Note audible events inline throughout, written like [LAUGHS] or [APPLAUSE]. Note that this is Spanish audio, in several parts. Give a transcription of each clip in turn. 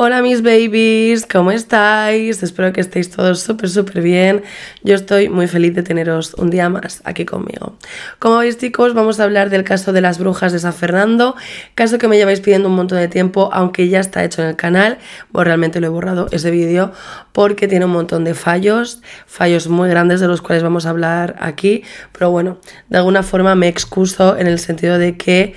Hola mis babies, ¿cómo estáis? Espero que estéis todos súper súper bien. Yo estoy muy feliz de teneros un día más aquí conmigo. Como veis chicos, vamos a hablar del caso de las brujas de San Fernando, caso que me lleváis pidiendo un montón de tiempo, aunque ya está hecho en el canal, pues realmente lo he borrado ese vídeo porque tiene un montón de fallos, fallos muy grandes de los cuales vamos a hablar aquí, pero bueno, de alguna forma me excuso en el sentido de que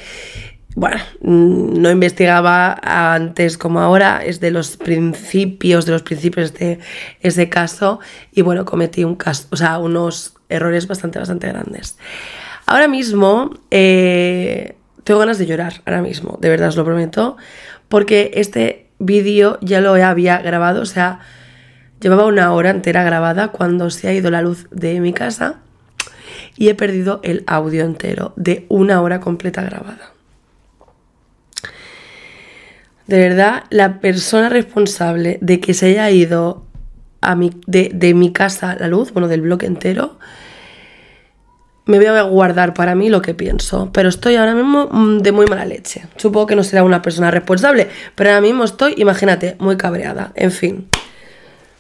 bueno, mm, no investigaba antes como ahora, es de los principios, de los principios de ese caso, y bueno, cometí un caso, o sea, unos errores bastante, bastante grandes. Ahora mismo, eh, tengo ganas de llorar, ahora mismo, de verdad os lo prometo, porque este vídeo ya lo había grabado, o sea, llevaba una hora entera grabada cuando se ha ido la luz de mi casa y he perdido el audio entero de una hora completa grabada. De verdad, la persona responsable de que se haya ido de, de mi casa la luz, bueno, del bloque entero, me voy a guardar para mí lo que pienso, pero estoy ahora mismo mm, de muy mala leche. Supongo que no será una persona responsable, pero ahora mismo estoy, imagínate, muy cabreada. En fin.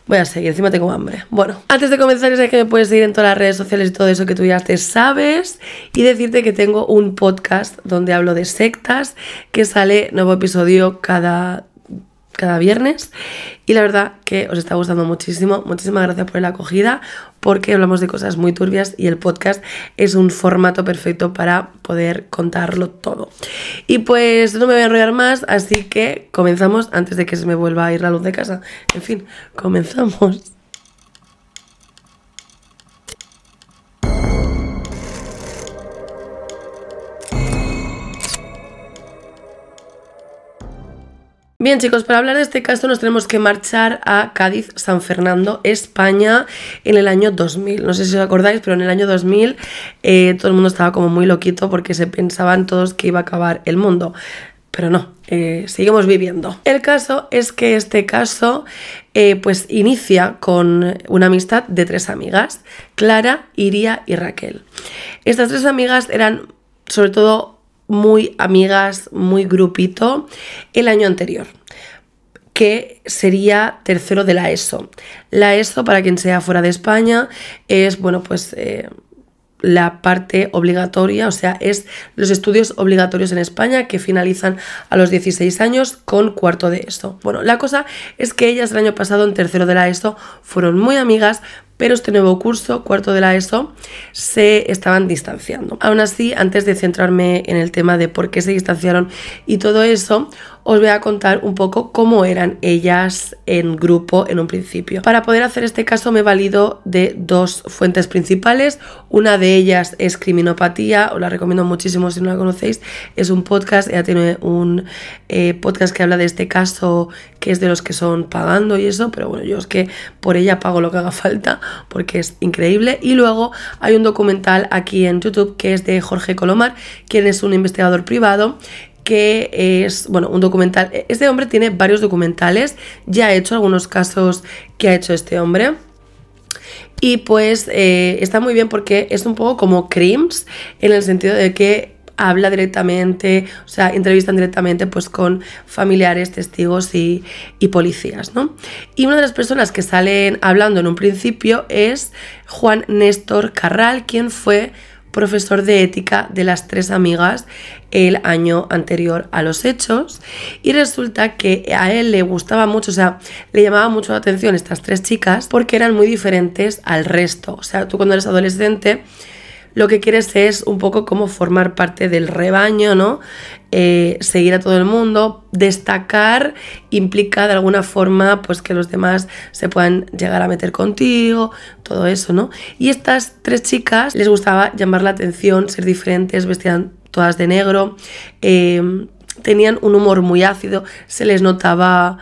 Voy a seguir, encima tengo hambre. Bueno, antes de comenzar, ya que me puedes seguir en todas las redes sociales y todo eso que tú ya te sabes. Y decirte que tengo un podcast donde hablo de sectas, que sale nuevo episodio cada cada viernes y la verdad que os está gustando muchísimo. Muchísimas gracias por la acogida porque hablamos de cosas muy turbias y el podcast es un formato perfecto para poder contarlo todo. Y pues no me voy a enrollar más, así que comenzamos antes de que se me vuelva a ir la luz de casa. En fin, comenzamos. Bien chicos, para hablar de este caso nos tenemos que marchar a Cádiz, San Fernando, España, en el año 2000. No sé si os acordáis, pero en el año 2000 eh, todo el mundo estaba como muy loquito porque se pensaban todos que iba a acabar el mundo. Pero no, eh, seguimos viviendo. El caso es que este caso eh, pues inicia con una amistad de tres amigas, Clara, Iria y Raquel. Estas tres amigas eran sobre todo muy amigas, muy grupito, el año anterior, que sería tercero de la ESO. La ESO, para quien sea fuera de España, es, bueno, pues... Eh, la parte obligatoria, o sea, es los estudios obligatorios en España que finalizan a los 16 años con cuarto de ESO. Bueno, la cosa es que ellas el año pasado en tercero de la ESO fueron muy amigas, pero este nuevo curso, cuarto de la ESO, se estaban distanciando. Aún así, antes de centrarme en el tema de por qué se distanciaron y todo eso, os voy a contar un poco cómo eran ellas en grupo en un principio. Para poder hacer este caso me he valido de dos fuentes principales. Una de ellas es Criminopatía, os la recomiendo muchísimo si no la conocéis. Es un podcast, ella tiene un eh, podcast que habla de este caso, que es de los que son pagando y eso, pero bueno, yo es que por ella pago lo que haga falta porque es increíble. Y luego hay un documental aquí en YouTube que es de Jorge Colomar, quien es un investigador privado que es, bueno, un documental. Este hombre tiene varios documentales, ya ha hecho algunos casos que ha hecho este hombre. Y pues eh, está muy bien porque es un poco como crims, en el sentido de que habla directamente, o sea, entrevistan directamente pues con familiares, testigos y, policías, ¿no? Y una de las personas que salen hablando en un principio es Juan Néstor Carral, quien fue profesor de ética de las tres amigas el año anterior a los hechos y resulta que a él le gustaba mucho, o sea, le llamaba mucho la atención estas tres chicas porque eran muy diferentes al resto. O sea, tú cuando eres adolescente lo que quieres es un poco como formar parte del rebaño, ¿no? Eh, seguir a todo el mundo, destacar implica de alguna forma pues que los demás se puedan llegar a meter contigo, todo eso, ¿no? Y estas tres chicas les gustaba llamar la atención, ser diferentes, vestían todas de negro, eh, tenían un humor muy ácido, se les notaba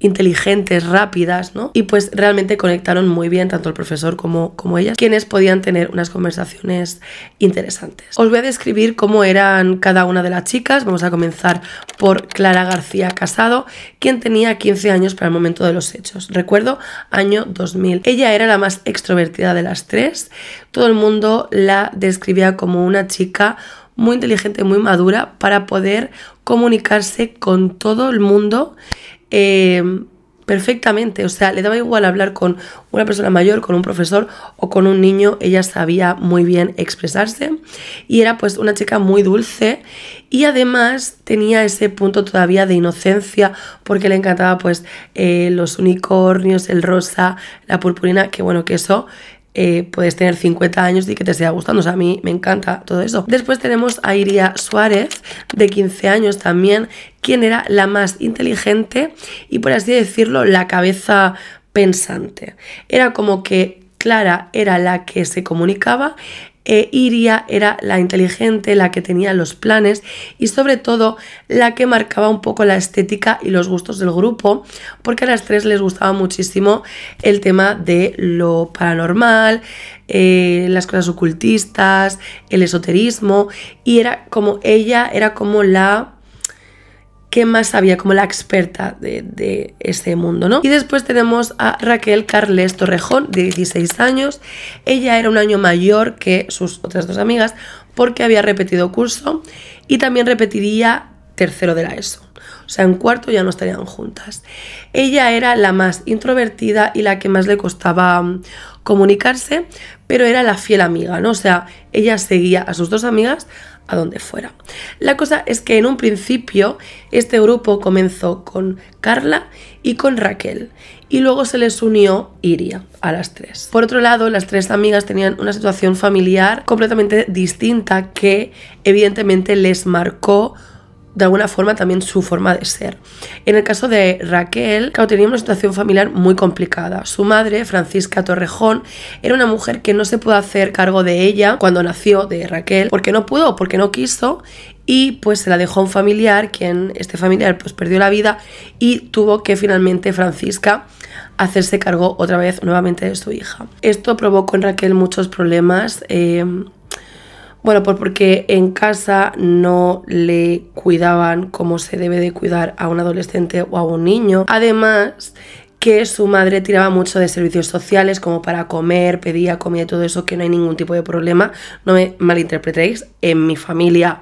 inteligentes, rápidas, ¿no? Y pues realmente conectaron muy bien tanto el profesor como, como ellas, quienes podían tener unas conversaciones interesantes. Os voy a describir cómo eran cada una de las chicas. Vamos a comenzar por Clara García Casado, quien tenía 15 años para el momento de los hechos. Recuerdo, año 2000. Ella era la más extrovertida de las tres. Todo el mundo la describía como una chica muy inteligente, muy madura para poder comunicarse con todo el mundo Em, perfectamente. O sea, le daba igual hablar con una persona mayor, con un profesor o con un niño. Ella sabía muy bien expresarse y era pues una chica muy dulce y además tenía ese punto todavía de inocencia porque le encantaba pues eh, los unicornios, el rosa, la purpurina, que bueno, que eso eh, puedes tener 50 años y que te sea gustando. O sea, a mí me encanta todo eso. Después tenemos a Iria Suárez, de 15 años también, quien era la más inteligente y, por así decirlo, la cabeza pensante. Era como que Clara era la que se comunicaba e Iria era la inteligente, la que tenía los planes y sobre todo la que marcaba un poco la estética y los gustos del grupo, porque a las tres les gustaba muchísimo el tema de lo paranormal, eh, las cosas ocultistas, el esoterismo y era como ella, era como la qué más sabía como la experta de, de ese mundo, ¿no? Y después tenemos a Raquel Carles Torrejón, de 16 años. Ella era un año mayor que sus otras dos amigas porque había repetido curso y también repetiría tercero de la ESO. O sea, en cuarto ya no estarían juntas. Ella era la más introvertida y la que más le costaba mm, comunicarse, pero era la fiel amiga, ¿no? O sea, ella seguía a sus dos amigas a donde fuera. La cosa es que en un principio este grupo comenzó con Carla y con Raquel y luego se les unió Iria a las tres. Por otro lado, las tres amigas tenían una situación familiar completamente distinta que evidentemente les marcó de alguna forma también su forma de ser. En el caso de Raquel, claro, tenía una situación familiar muy complicada. Su madre, Francisca Torrejón, era una mujer que no se pudo hacer cargo de ella cuando nació de Raquel, porque no pudo, porque no quiso, y pues se la dejó un familiar, quien este familiar pues perdió la vida y tuvo que finalmente Francisca hacerse cargo otra vez nuevamente de su hija. Esto provocó en Raquel muchos problemas. Eh, bueno, pues porque en casa no le cuidaban como se debe de cuidar a un adolescente o a un niño. Además, que su madre tiraba mucho de servicios sociales como para comer, pedía comida y todo eso, que no hay ningún tipo de problema. No me malinterpretéis, en mi familia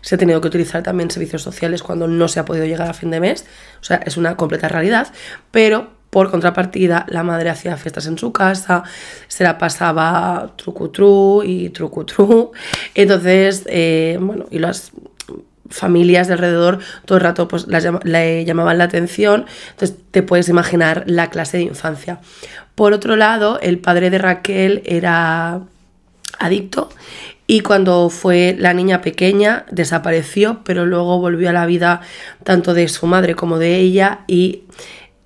se ha tenido que utilizar también servicios sociales cuando no se ha podido llegar a fin de mes, o sea, es una completa realidad, pero por contrapartida, la madre hacía fiestas en su casa, se la pasaba trucutru y trucutru. Entonces, eh, bueno, y las familias de alrededor todo el rato pues le llamaban la atención, entonces te puedes imaginar la clase de infancia. Por otro lado, el padre de Raquel era adicto y cuando fue la niña pequeña desapareció, pero luego volvió a la vida tanto de su madre como de ella y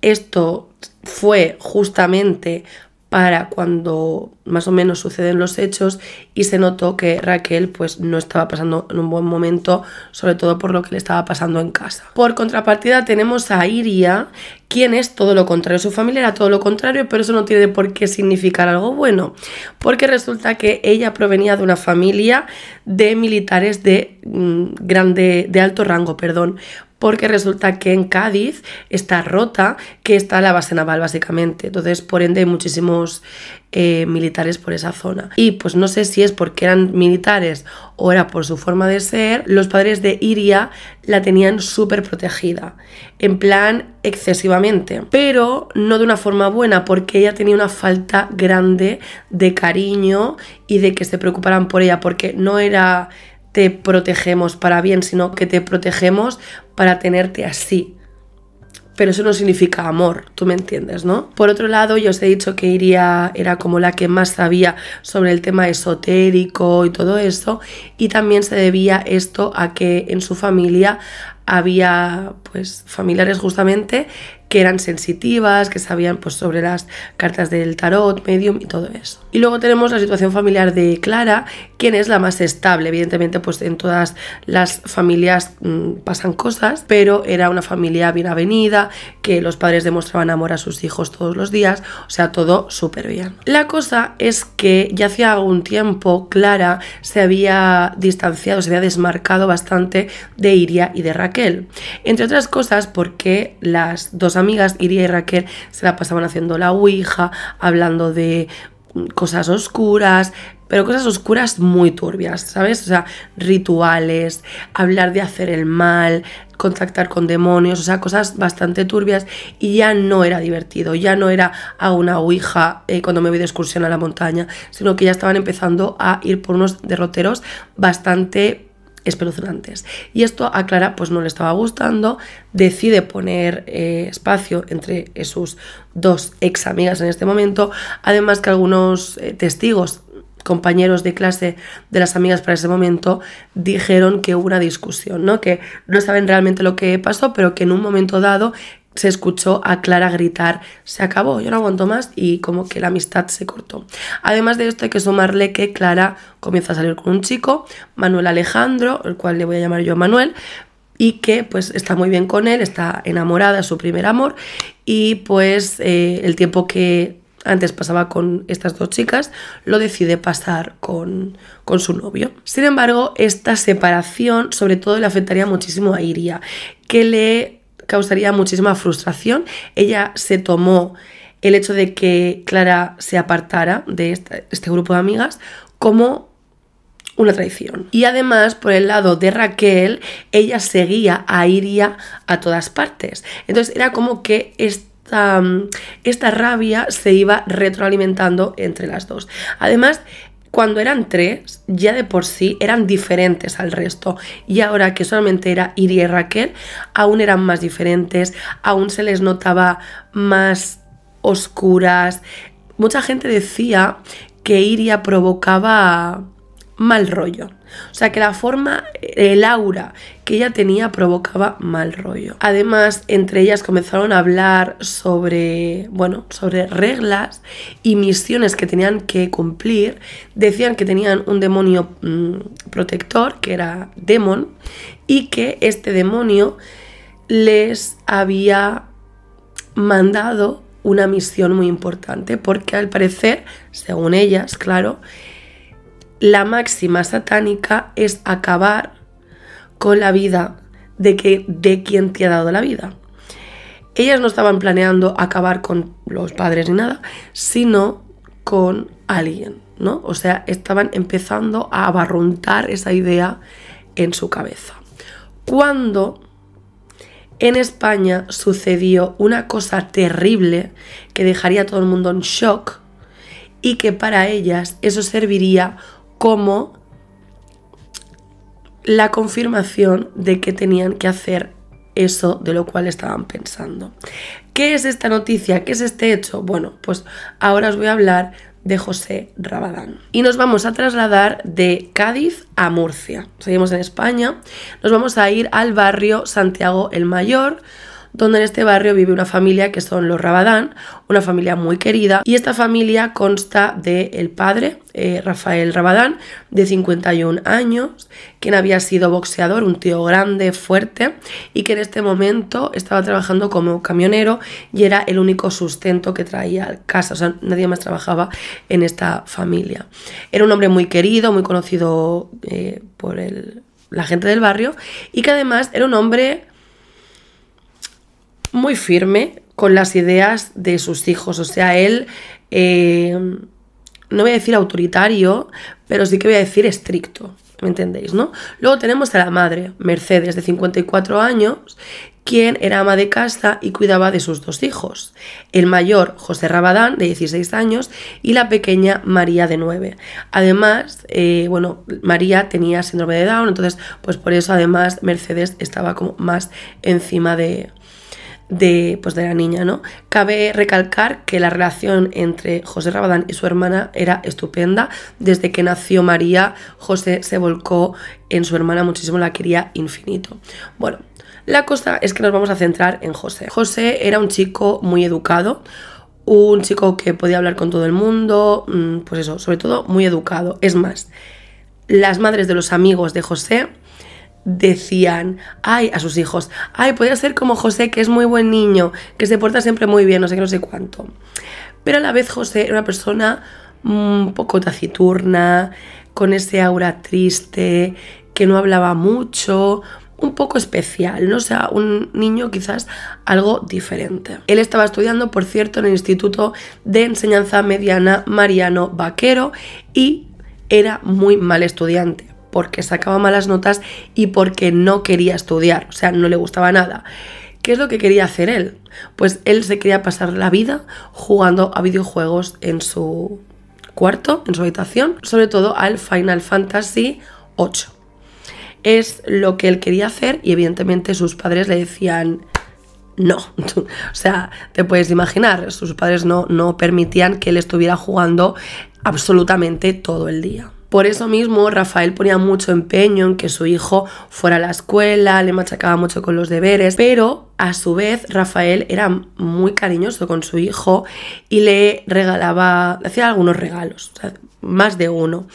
esto fue justamente para cuando más o menos suceden los hechos y se notó que Raquel pues no estaba pasando en un buen momento, sobre todo por lo que le estaba pasando en casa. Por contrapartida tenemos a Iria, quien es todo lo contrario, su familia era todo lo contrario, pero eso no tiene por qué significar algo bueno, porque resulta que ella provenía de una familia de militares de mm, grande de alto rango, perdón, porque resulta que en Cádiz está rota, que está la base naval básicamente. Entonces, por ende, hay muchísimos eh, militares por esa zona. Y pues no sé si es porque eran militares o era por su forma de ser, los padres de Iria la tenían súper protegida, en plan excesivamente, pero no de una forma buena, porque ella tenía una falta grande de cariño y de que se preocuparan por ella, porque no era te protegemos para bien, sino que te protegemos para tenerte así. Pero eso no significa amor, tú me entiendes, ¿no? Por otro lado, yo os he dicho que Iria era como la que más sabía sobre el tema esotérico y todo eso, y también se debía esto a que en su familia había pues familiares justamente que eran sensitivas, que sabían pues sobre las cartas del tarot, medium y todo eso. Y luego tenemos la situación familiar de Clara, quien es la más estable. Evidentemente, pues en todas las familias mm, pasan cosas, pero era una familia bien avenida, que los padres demostraban amor a sus hijos todos los días, o sea, todo súper bien. La cosa es que ya hacía algún tiempo Clara se había distanciado, se había desmarcado bastante de Iria y de Raquel. Entre otras cosas, porque las dos amigas, Iria y Raquel, se la pasaban haciendo la Ouija, hablando de cosas oscuras, pero cosas oscuras muy turbias, ¿sabes? O sea, rituales, hablar de hacer el mal, contactar con demonios, o sea, cosas bastante turbias y ya no era divertido, ya no era a una ouija eh, cuando me voy de excursión a la montaña, sino que ya estaban empezando a ir por unos derroteros bastante espeluznantes. Y esto a Clara pues no le estaba gustando, decide poner eh, espacio entre sus dos ex amigas en este momento, además que algunos eh, testigos compañeros de clase de las amigas para ese momento dijeron que hubo una discusión, ¿no? Que no saben realmente lo que pasó, pero que en un momento dado se escuchó a Clara gritar, se acabó, yo no aguanto más y como que la amistad se cortó. Además de esto hay que sumarle que Clara comienza a salir con un chico, Manuel Alejandro, el cual le voy a llamar yo Manuel, y que pues está muy bien con él, está enamorada, su primer amor, y pues eh, el tiempo que antes pasaba con estas dos chicas, lo decide pasar con, con, su novio. Sin embargo, esta separación sobre todo le afectaría muchísimo a Iria, que le causaría muchísima frustración. Ella se tomó el hecho de que Clara se apartara de este, grupo de amigas como una traición. Y además, por el lado de Raquel, ella seguía a Iria a todas partes. Entonces era como que esta mm, rabia se iba retroalimentando entre las dos. Además, cuando eran tres, ya de por sí eran diferentes al resto. Y ahora que solamente era Iria y Raquel, aún eran más diferentes, aún se les notaba más oscuras. Mucha gente decía que Iria provocaba mal rollo. O sea que la forma, eh, el aura que ella tenía provocaba mal rollo. Además, entre ellas comenzaron a hablar sobre, bueno, sobre reglas y misiones que tenían que cumplir. Decían que tenían un demonio mm, protector, que era Demon, y que este demonio les había mandado una misión muy importante, porque al parecer, según ellas, claro, la máxima satánica es acabar con la vida de, que, de quien te ha dado la vida. Ellas no estaban planeando acabar con los padres ni nada, sino con alguien, ¿no? O sea, estaban empezando a abarruntar esa idea en su cabeza. Cuando en España sucedió una cosa terrible que dejaría a todo el mundo en shock y que para ellas eso serviría como la confirmación de que tenían que hacer eso de lo cual estaban pensando. ¿Qué es esta noticia? ¿Qué es este hecho? Bueno, pues ahora os voy a hablar de José Rabadán. Y nos vamos a trasladar de Cádiz a Murcia. Seguimos en España. Nos vamos a ir al barrio Santiago el Mayor, donde en este barrio vive una familia que son los Rabadán, una familia muy querida, y esta familia consta de el padre, eh, Rafael Rabadán, de 51 años, quien había sido boxeador, un tío grande, fuerte, y que en este momento estaba trabajando como camionero y era el único sustento que traía al casa, o sea, nadie más trabajaba en esta familia. Era un hombre muy querido, muy conocido eh, por el, la gente del barrio, y que además era un hombre muy firme con las ideas de sus hijos. O sea, él, eh, no voy a decir autoritario, pero sí que voy a decir estricto. ¿Me entendéis, no? Luego tenemos a la madre, Mercedes, de 54 años, quien era ama de casa y cuidaba de sus dos hijos, el mayor José Rabadán, de 16 años, y la pequeña María, de 9. Además, eh, bueno, María tenía síndrome de Down, entonces, pues por eso además Mercedes estaba como más encima de, de, pues, de la niña, ¿no? Cabe recalcar que la relación entre José Rabadán y su hermana era estupenda. Desde que nació María, José se volcó en su hermana muchísimo, la quería infinito. Bueno, la cosa es que nos vamos a centrar en José. José era un chico muy educado, un chico que podía hablar con todo el mundo, mm, pues eso, sobre todo muy educado. Es más, las madres de los amigos de José decían, ay, a sus hijos, ay, podría ser como José, que es muy buen niño, que se porta siempre muy bien, no sé qué, no sé cuánto. Pero a la vez José era una persona un mm, poco taciturna, con ese aura triste, que no hablaba mucho, un poco especial, ¿no? O sea, un niño quizás algo diferente. Él estaba estudiando, por cierto, en el Instituto de Enseñanza Mediana Mariano Vaquero y era muy mal estudiante porque sacaba malas notas y porque no quería estudiar, o sea, no le gustaba nada. ¿Qué es lo que quería hacer él? Pues él se quería pasar la vida jugando a videojuegos en su cuarto, en su habitación, sobre todo al Final Fantasy VIII. Es lo que él quería hacer y evidentemente sus padres le decían no. [LAUGHS] o sea, te puedes imaginar, sus padres no, no permitían que él estuviera jugando absolutamente todo el día. Por eso mismo, Rafael ponía mucho empeño en que su hijo fuera a la escuela, le machacaba mucho con los deberes, pero a su vez Rafael era muy cariñoso con su hijo y le regalaba, hacía algunos regalos, más de uno.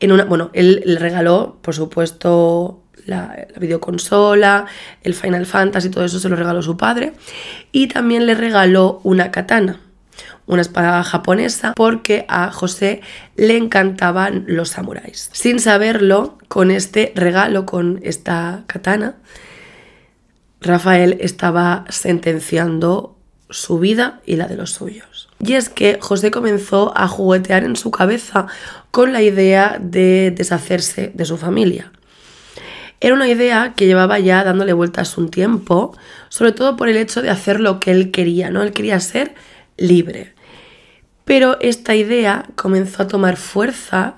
En una, bueno, él le regaló, por supuesto, la, la, videoconsola, el Final Fantasy, todo eso se lo regaló su padre. Y también le regaló una katana una espada japonesa, porque a José le encantaban los samuráis. Sin saberlo, con este regalo, con esta katana, Rafael estaba sentenciando su vida y la de los suyos. Y es que José comenzó a juguetear en su cabeza con la idea de deshacerse de su familia. Era una idea que llevaba ya dándole vueltas un tiempo, sobre todo por el hecho de hacer lo que él quería, ¿no? Él quería ser libre. Pero esta idea comenzó a tomar fuerza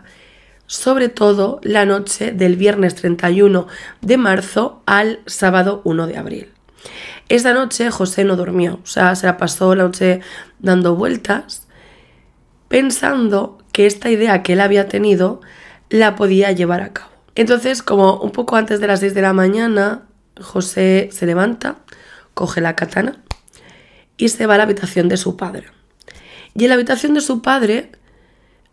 sobre todo la noche del viernes 31 de marzo al sábado 1 de abril. Esa noche José no durmió, o sea, se la pasó la noche dando vueltas, pensando que esta idea que él había tenido la podía llevar a cabo. Entonces, como un poco antes de las 6 de la mañana, José se levanta, coge la katana y se va a la habitación de su padre. Y en la habitación de su padre,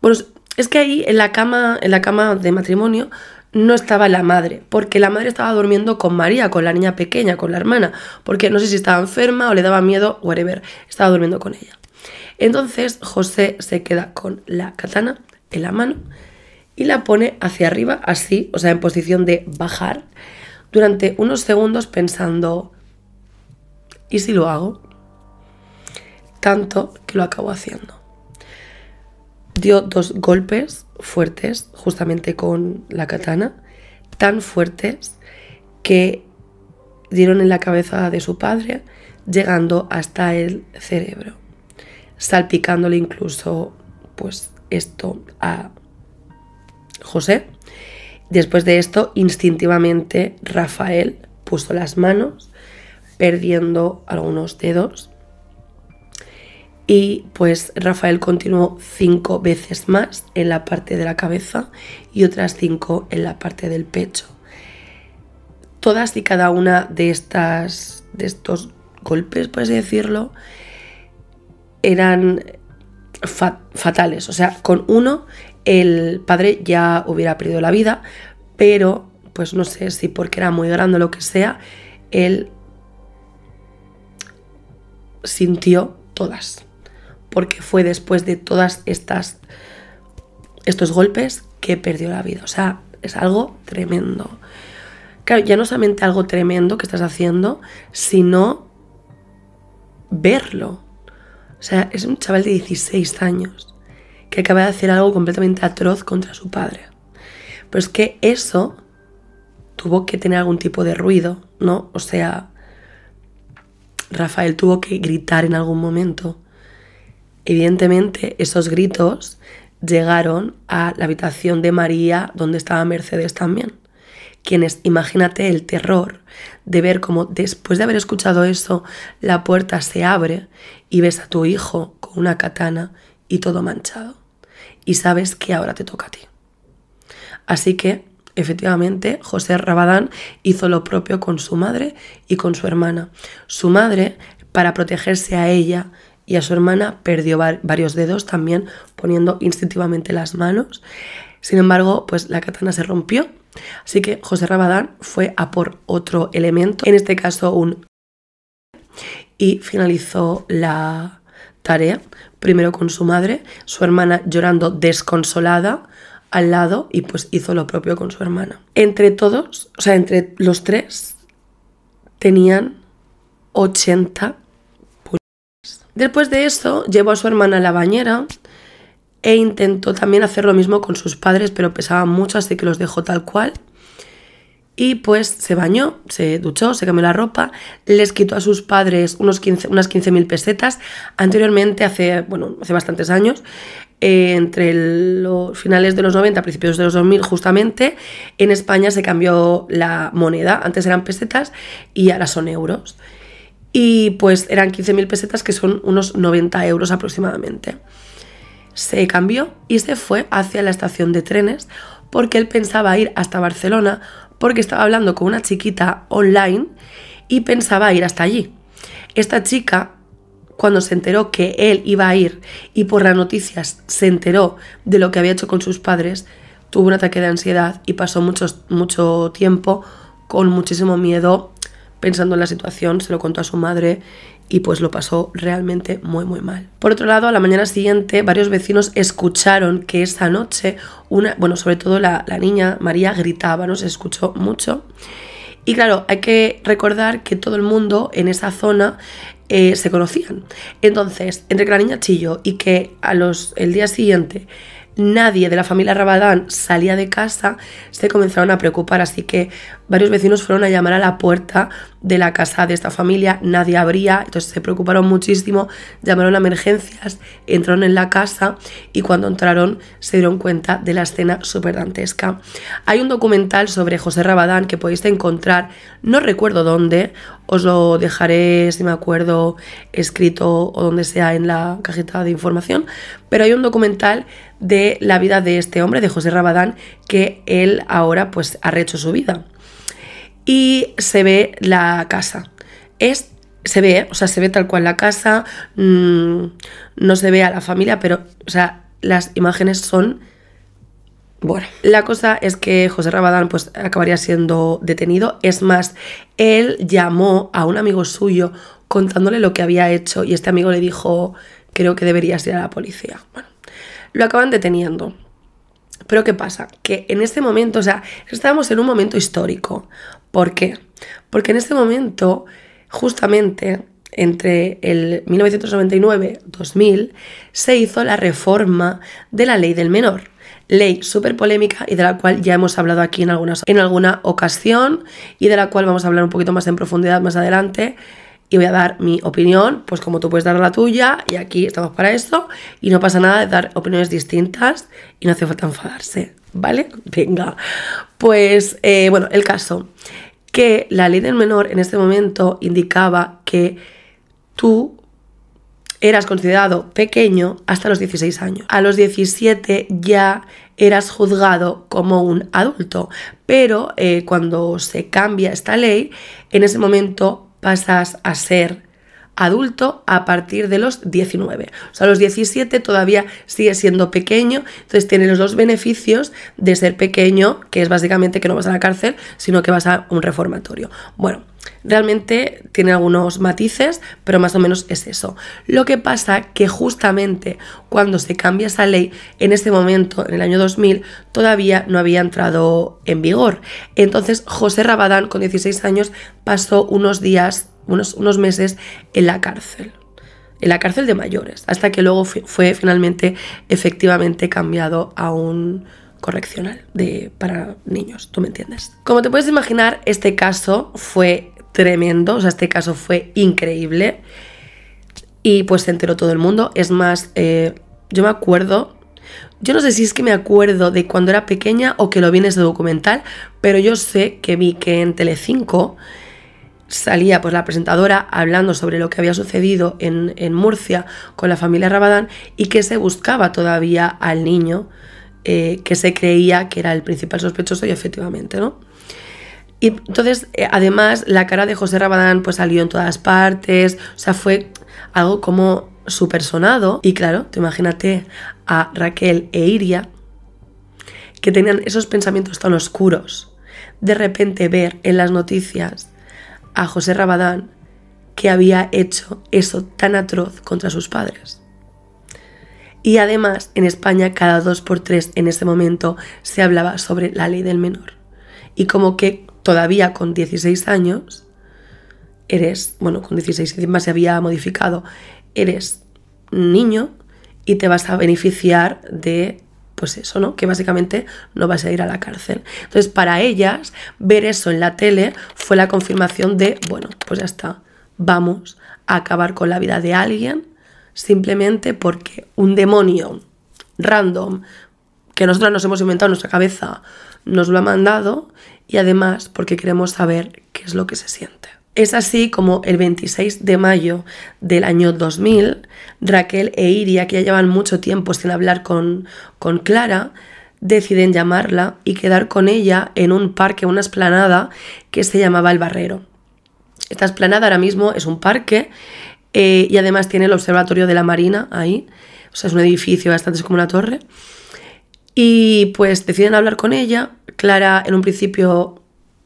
bueno, es que ahí en la cama, en la cama de matrimonio no estaba la madre, porque la madre estaba durmiendo con María, con la niña pequeña, con la hermana, porque no sé si estaba enferma o le daba miedo, o whatever, estaba durmiendo con ella. Entonces José se queda con la katana en la mano y la pone hacia arriba, así, o sea, en posición de bajar, durante unos segundos pensando, ¿y si lo hago? tanto que lo acabó haciendo. Dio dos golpes fuertes, justamente con la katana, tan fuertes que dieron en la cabeza de su padre, llegando hasta el cerebro, salpicándole incluso pues esto a José. Después de esto, instintivamente Rafael puso las manos, perdiendo algunos dedos, y pues Rafael continuó cinco veces más en la parte de la cabeza y otras cinco en la parte del pecho. Todas y cada una de, estas, de estos golpes, por así decirlo, eran fatales. O sea, con uno el padre ya hubiera perdido la vida, pero pues no sé si porque era muy grande o lo que sea, él sintió todas porque fue después de todas estas estos golpes que perdió la vida. O sea, es algo tremendo. Claro, ya no solamente algo tremendo que estás haciendo, sino verlo. O sea, es un chaval de 16 años que acaba de hacer algo completamente atroz contra su padre. Pero es que eso tuvo que tener algún tipo de ruido, ¿no? O sea, Rafael tuvo que gritar en algún momento. Evidentemente, esos gritos llegaron a la habitación de María, donde estaba Mercedes también. Quienes, imagínate el terror de ver cómo después de haber escuchado eso, la puerta se abre y ves a tu hijo con una katana y todo manchado. Y sabes que ahora te toca a ti. Así que, efectivamente, José Rabadán hizo lo propio con su madre y con su hermana. Su madre, para protegerse a ella, y a su hermana perdió varios dedos también poniendo instintivamente las manos. Sin embargo, pues la katana se rompió, así que José Rabadán fue a por otro elemento, en este caso un y finalizó la tarea, primero con su madre, su hermana llorando desconsolada al lado y pues hizo lo propio con su hermana. Entre todos, o sea, entre los tres, tenían 80 Después de eso, llevó a su hermana a la bañera e intentó también hacer lo mismo con sus padres, pero pesaban mucho, así que los dejó tal cual. Y pues se bañó, se duchó, se cambió la ropa, les quitó a sus padres unos unas 15.000 pesetas. Anteriormente, hace, bueno, hace bastantes años, eh, entre los finales de los 90, principios de los 2000 justamente, en España se cambió la moneda. Antes eran pesetas y ahora son euros. Y pues eran 15.000 pesetas, que son unos 90 euros aproximadamente. Se cambió y se fue hacia la estación de trenes porque él pensaba ir hasta Barcelona porque estaba hablando con una chiquita online y pensaba ir hasta allí. Esta chica, cuando se enteró que él iba a ir y por las noticias se enteró de lo que había hecho con sus padres, tuvo un ataque de ansiedad y pasó mucho, mucho tiempo con muchísimo miedo pensando en la situación, se lo contó a su madre y pues lo pasó realmente muy muy mal. Por otro lado, a la mañana siguiente varios vecinos escucharon que esa noche una, bueno, sobre todo la, niña María gritaba, no se escuchó mucho. Y claro, hay que recordar que todo el mundo en esa zona eh, se conocían. Entonces, entre que la niña chilló y que a los, el día siguiente nadie de la familia Rabadán salía de casa, se comenzaron a preocupar. Así que varios vecinos fueron a llamar a la puerta de la casa de esta familia, nadie abría, entonces se preocuparon muchísimo, llamaron a emergencias, entraron en la casa y cuando entraron se dieron cuenta de la escena súper dantesca. Hay un documental sobre José Rabadán que podéis encontrar, no recuerdo dónde, os lo dejaré si me acuerdo escrito o donde sea en la cajita de información, pero hay un documental de la vida de este hombre, de José Rabadán, que él ahora pues ha rehecho su vida y se ve la casa. Es, se ve, o sea, se ve tal cual la casa, mm, no se ve a la familia, pero, o sea, las imágenes son... Bueno, la cosa es que José Rabadán pues acabaría siendo detenido. Es más, él llamó a un amigo suyo contándole lo que había hecho y este amigo le dijo, creo que deberías ir a la policía. Bueno, lo acaban deteniendo. Pero ¿qué pasa? Que en este momento, o sea, estábamos en un momento histórico. ¿Por qué? Porque en este momento, justamente entre el 1999-2000, se hizo la reforma de la ley del menor. Ley súper polémica y de la cual ya hemos hablado aquí en, algunas, en alguna ocasión y de la cual vamos a hablar un poquito más en profundidad más adelante y voy a dar mi opinión, pues como tú puedes dar la tuya, y aquí estamos para esto, y no pasa nada de dar opiniones distintas y no hace falta enfadarse. ¿Vale? Venga. Pues eh, bueno, el caso que la ley del menor en este momento indicaba que tú eras considerado pequeño hasta los 16 años. A los 17 ya eras juzgado como un adulto, pero eh, cuando se cambia esta ley, en ese momento pasas a ser adulto a partir de los 19. O sea, los 17 todavía sigue siendo pequeño, entonces tiene los dos beneficios de ser pequeño, que es básicamente que no vas a la cárcel, sino que vas a un reformatorio. Bueno, Realmente tiene algunos matices, pero más o menos es eso. Lo que pasa que justamente cuando se cambia esa ley, en ese momento, en el año 2000, todavía no había entrado en vigor. Entonces José Rabadán, con 16 años, pasó unos días, unos, unos meses en la cárcel en la cárcel de mayores, hasta que luego fue, finalmente efectivamente cambiado a un correccional de, para niños, tú me entiendes. Como te puedes imaginar, este caso fue tremendo, o sea, este caso fue increíble y pues se enteró todo el mundo. Es más, eh, yo me acuerdo, yo no sé si es que me acuerdo de cuando era pequeña o que lo vi en ese documental, pero yo sé que vi que en Telecinco salía pues la presentadora hablando sobre lo que había sucedido en, Murcia con la familia Rabadán y que se buscaba todavía al niño eh, que se creía que era el principal sospechoso y efectivamente, ¿no? Y entonces, eh, además, la cara de José Rabadán pues salió en todas partes, o sea, fue algo como supersonado. Y claro, te imagínate a Raquel e Iria que tenían esos pensamientos tan oscuros. De repente ver en las noticias a José Rabadán que había hecho eso tan atroz contra sus padres. Y además, en España, cada dos por tres en ese momento se hablaba sobre la ley del menor. Y como que todavía con 16 años, eres, bueno, con 16 encima se había modificado, eres niño y te vas a beneficiar de, pues eso, ¿no? Que básicamente no vas a ir a la cárcel. Entonces, para ellas, ver eso en la tele fue la confirmación de, bueno, pues ya está, vamos a acabar con la vida de alguien simplemente porque un demonio random que nosotros nos hemos inventado en nuestra cabeza nos lo ha mandado y además porque queremos saber qué es lo que se siente. Es así como el 26 de mayo del año 2000, Raquel e Iria, que ya llevan mucho tiempo sin hablar con, Clara, deciden llamarla y quedar con ella en un parque, una esplanada que se llamaba El Barrero. Esta esplanada ahora mismo es un parque eh, y además tiene el Observatorio de la Marina ahí, o sea, es un edificio bastante como una torre. Y pues deciden hablar con ella. Clara en un principio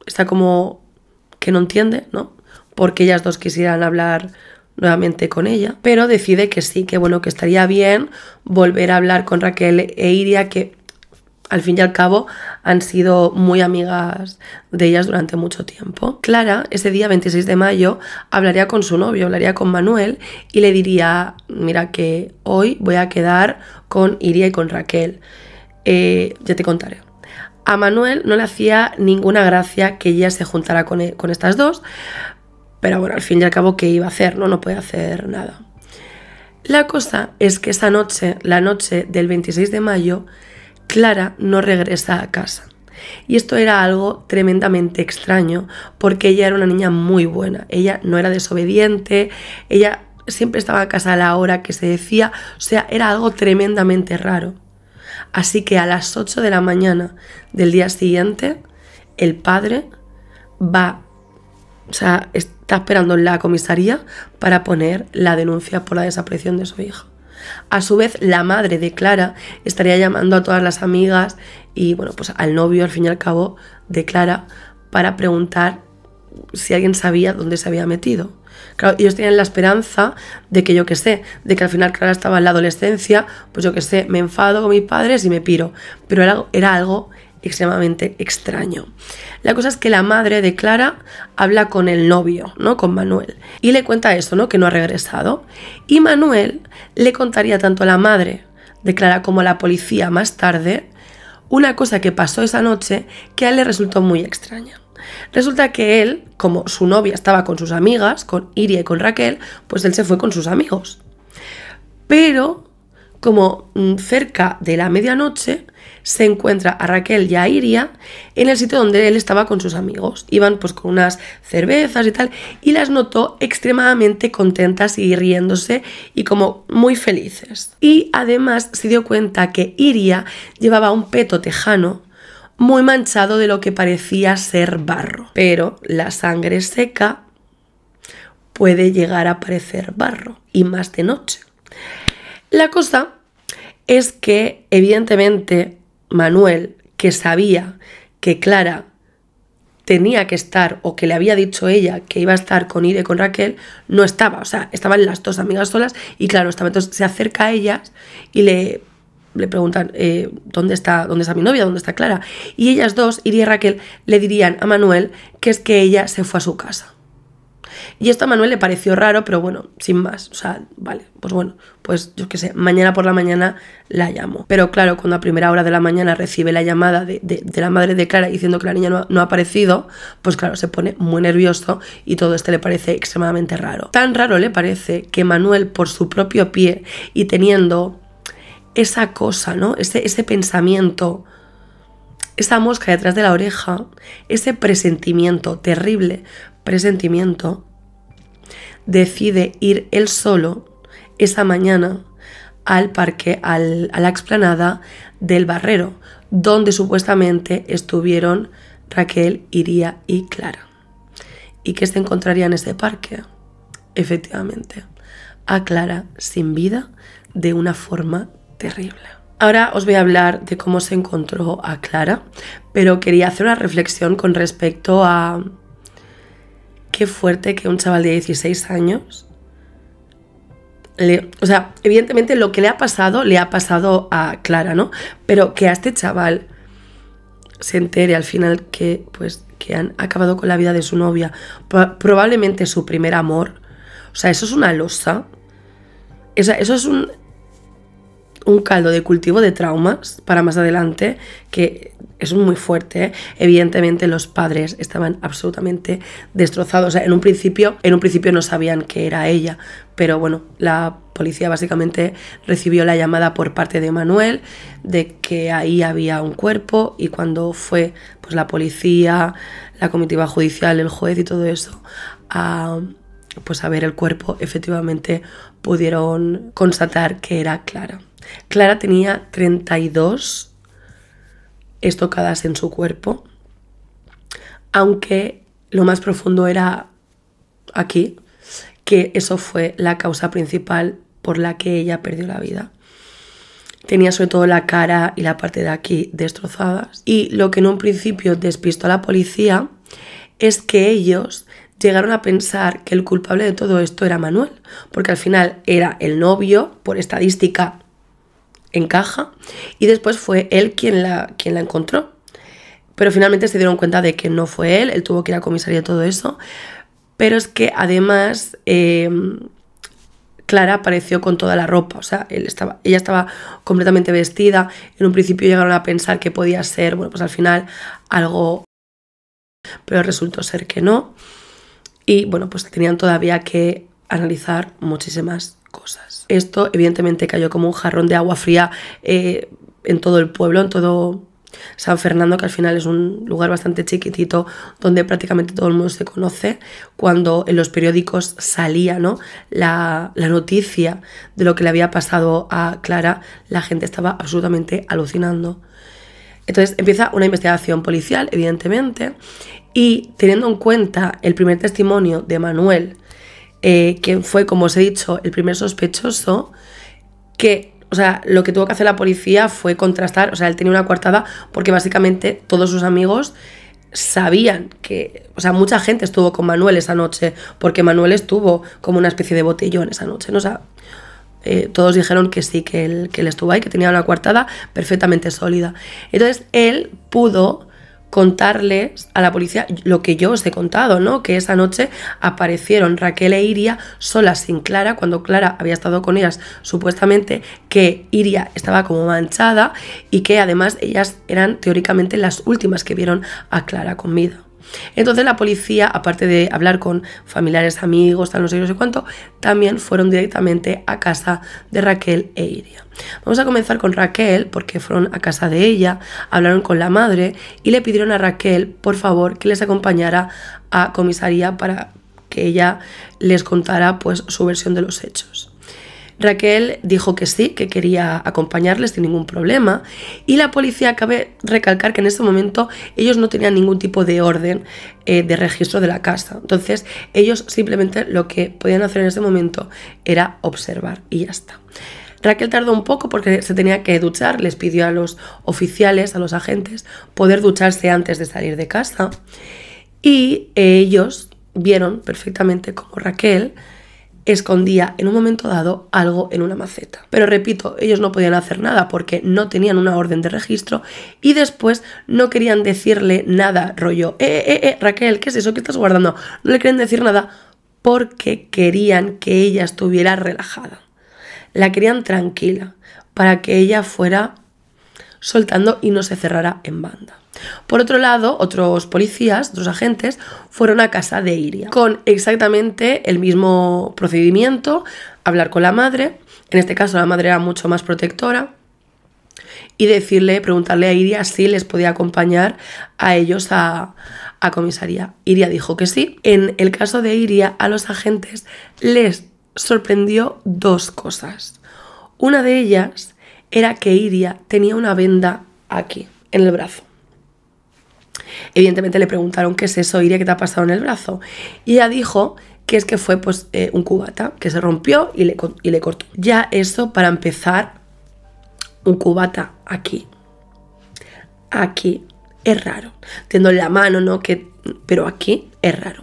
está como que no entiende, ¿no? Porque ellas dos quisieran hablar nuevamente con ella, pero decide que sí, que bueno, que estaría bien volver a hablar con Raquel e Iria, que al fin y al cabo han sido muy amigas de ellas durante mucho tiempo. Clara, ese día 26 de mayo, hablaría con su novio, hablaría con Manuel y le diría, mira que hoy voy a quedar con Iria y con Raquel. Eh, ya te contaré. A Manuel no le hacía ninguna gracia que ella se juntara con, e, con, estas dos, pero bueno, al fin y al cabo, ¿qué iba a hacer? No, no puede hacer nada. La cosa es que esa noche, la noche del 26 de mayo, Clara no regresa a casa. Y esto era algo tremendamente extraño porque ella era una niña muy buena, ella no era desobediente, ella siempre estaba a casa a la hora que se decía, o sea, era algo tremendamente raro. Así que a las 8 de la mañana del día siguiente, el padre va, o sea, está esperando en la comisaría para poner la denuncia por la desaparición de su hija. A su vez, la madre de Clara estaría llamando a todas las amigas y, bueno, pues al novio, al fin y al cabo, de Clara, para preguntar si alguien sabía dónde se había metido. Claro, ellos tenían la esperanza de que yo que sé, de que al final, Clara estaba en la adolescencia, pues yo que sé, me enfado con mis padres y me piro. Pero era, algo extremadamente extraño. La cosa es que la madre de Clara habla con el novio, ¿no? Con Manuel. Y le cuenta eso, ¿no? Que no ha regresado. Y Manuel le contaría tanto a la madre de Clara como a la policía más tarde una cosa que pasó esa noche que a él le resultó muy extraña. Resulta que él, como su novia estaba con sus amigas, con Iria y con Raquel, pues él se fue con sus amigos. Pero, como mm, cerca de la medianoche, se encuentra a Raquel y a Iria en el sitio donde él estaba con sus amigos. Iban pues con unas cervezas y tal, y las notó extremadamente contentas y riéndose y como muy felices. Y además se dio cuenta que Iria llevaba un peto tejano muy manchado de lo que parecía ser barro, pero la sangre seca puede llegar a parecer barro, y más de noche. La cosa es que, evidentemente, Manuel, que sabía que Clara tenía que estar o que le había dicho ella que iba a estar con Ire y con Raquel, no estaba. O sea, estaban las dos amigas solas y claro, estaba. se acerca a ellas y le le preguntan eh, ¿dónde, está, dónde está mi novia, dónde está Clara. Y ellas dos, Iria y Raquel, le dirían a Manuel que es que ella se fue a su casa. Y esto a Manuel le pareció raro, pero bueno, sin más. O sea, vale, pues bueno, pues yo qué sé, mañana por la mañana la llamo. Pero claro, cuando a primera hora de la mañana recibe la llamada de, la madre de Clara diciendo que la niña no no ha, aparecido, pues claro, se pone muy nervioso y todo esto le parece extremadamente raro. Tan raro le parece que Manuel por su propio pie y teniendo esa cosa, ¿no? Ese, ese pensamiento, esa mosca detrás de la oreja, ese presentimiento, terrible presentimiento, decide ir él solo esa mañana al parque, a la explanada del barrero, donde supuestamente estuvieron Raquel, Iría y Clara. ¿Y qué se encontraría en ese parque? Efectivamente, a Clara sin vida de una forma terrible. Ahora os voy a hablar de cómo se encontró a Clara, pero quería hacer una reflexión con respecto a qué fuerte que un chaval de 16 años le, o sea, evidentemente lo que le ha pasado le ha pasado a Clara, ¿no? Pero que a este chaval se entere al final que pues que han acabado con la vida de su novia, probablemente su primer amor. O sea, eso es una losa. O eso es un un caldo de cultivo de traumas para más adelante, que es muy fuerte. ¿eh? Evidentemente los padres estaban absolutamente destrozados. en un principio, en un principio no sabían que era ella, pero bueno, la policía básicamente recibió la llamada por parte de Manuel de que ahí había un cuerpo y cuando fue pues la policía, la comitiva judicial, el juez y todo eso a pues a ver el cuerpo, efectivamente pudieron constatar que era Clara. Clara tenía 32 estocadas en su cuerpo, aunque lo más profundo era aquí, que eso fue la causa principal por la que ella perdió la vida. Tenía sobre todo la cara y la parte de aquí destrozadas. Y lo que en un principio despistó a la policía es que ellos llegaron a pensar que el culpable de todo esto era Manuel, porque al final era el novio, por estadística en caja y después fue él quien la, quien la encontró. Pero finalmente se dieron cuenta de que no fue él, él tuvo que ir a comisaría y todo eso, pero es que además em, Clara apareció con toda la ropa, o sea, ella estaba completamente vestida, en un principio llegaron a pensar que podía ser, bueno, pues al final algo, pero resultó ser que no y bueno, pues tenían todavía que analizar muchísimas cosas. Esto evidentemente cayó como un jarrón de agua fría eh, en todo el pueblo, en todo San Fernando, que al final es un lugar bastante chiquitito donde prácticamente todo el mundo se conoce, cuando en los periódicos salía ¿no? la, la, noticia de lo que le había pasado a Clara, la gente estaba absolutamente alucinando. Entonces empieza una investigación policial, evidentemente, y teniendo en cuenta el primer testimonio de Manuel, eh, que quien fue, como os he dicho, el primer sospechoso, que, o sea, lo que tuvo que hacer la policía fue contrastar, o sea, él tenía una coartada porque básicamente todos sus amigos sabían que, o sea, mucha gente estuvo con Manuel esa noche, porque Manuel estuvo como una especie de botellón esa noche, O sea, eh, todos dijeron que sí, que él, que él estuvo ahí, que tenía una coartada perfectamente sólida. Entonces, él pudo contarles a la policía lo que yo os he contado, ¿no? Que esa noche aparecieron Raquel e Iria solas sin Clara, cuando Clara había estado con ellas supuestamente, que Iria estaba como manchada y que además ellas eran teóricamente las últimas que vieron a Clara con vida. Entonces la policía, aparte de hablar con familiares, amigos, tal, no sé, no sé cuánto, también fueron directamente a casa de Raquel e Iria. Vamos a comenzar con Raquel, porque fueron a casa de ella, hablaron con la madre y le pidieron a Raquel, por favor, que les acompañara a comisaría para que ella les contara pues su versión de los hechos. Raquel dijo que sí, que quería acompañarles sin ningún problema y la policía cabe recalcar que en ese momento ellos no tenían ningún tipo de orden eh, de registro de la casa. Entonces ellos simplemente lo que podían hacer en ese momento era observar y ya está. Raquel tardó un poco porque se tenía que duchar, les pidió a los oficiales, a los agentes, poder ducharse antes de salir de casa y ellos vieron perfectamente cómo Raquel escondía en un momento dado algo en una maceta. Pero repito, ellos no podían hacer nada porque no tenían una orden de registro y después no querían decirle nada, rollo, eh, eh, eh, eh Raquel, ¿qué es eso que estás guardando? No le querían decir nada porque querían que ella estuviera relajada. La querían tranquila para que ella fuera soltando y no se cerrara en banda. Por otro lado, otros policías, otros agentes, fueron a casa de Iria con exactamente el mismo procedimiento, hablar con la madre, en este caso la madre era mucho más protectora, y decirle, preguntarle a Iria si les podía acompañar a ellos a, a comisaría. Iria dijo que sí. En el caso de Iria, a los agentes les sorprendió dos cosas. Una de ellas era que Iria tenía una venda aquí, en el brazo. Evidentemente le preguntaron qué es eso, Iria, ¿Qué te ha pasado en el brazo. Y ella dijo que es que fue pues eh, un cubata que se rompió y le, cortó. Ya eso para empezar, un cubata aquí, aquí es raro. Teniendo la mano, ¿no? Que, pero aquí es raro.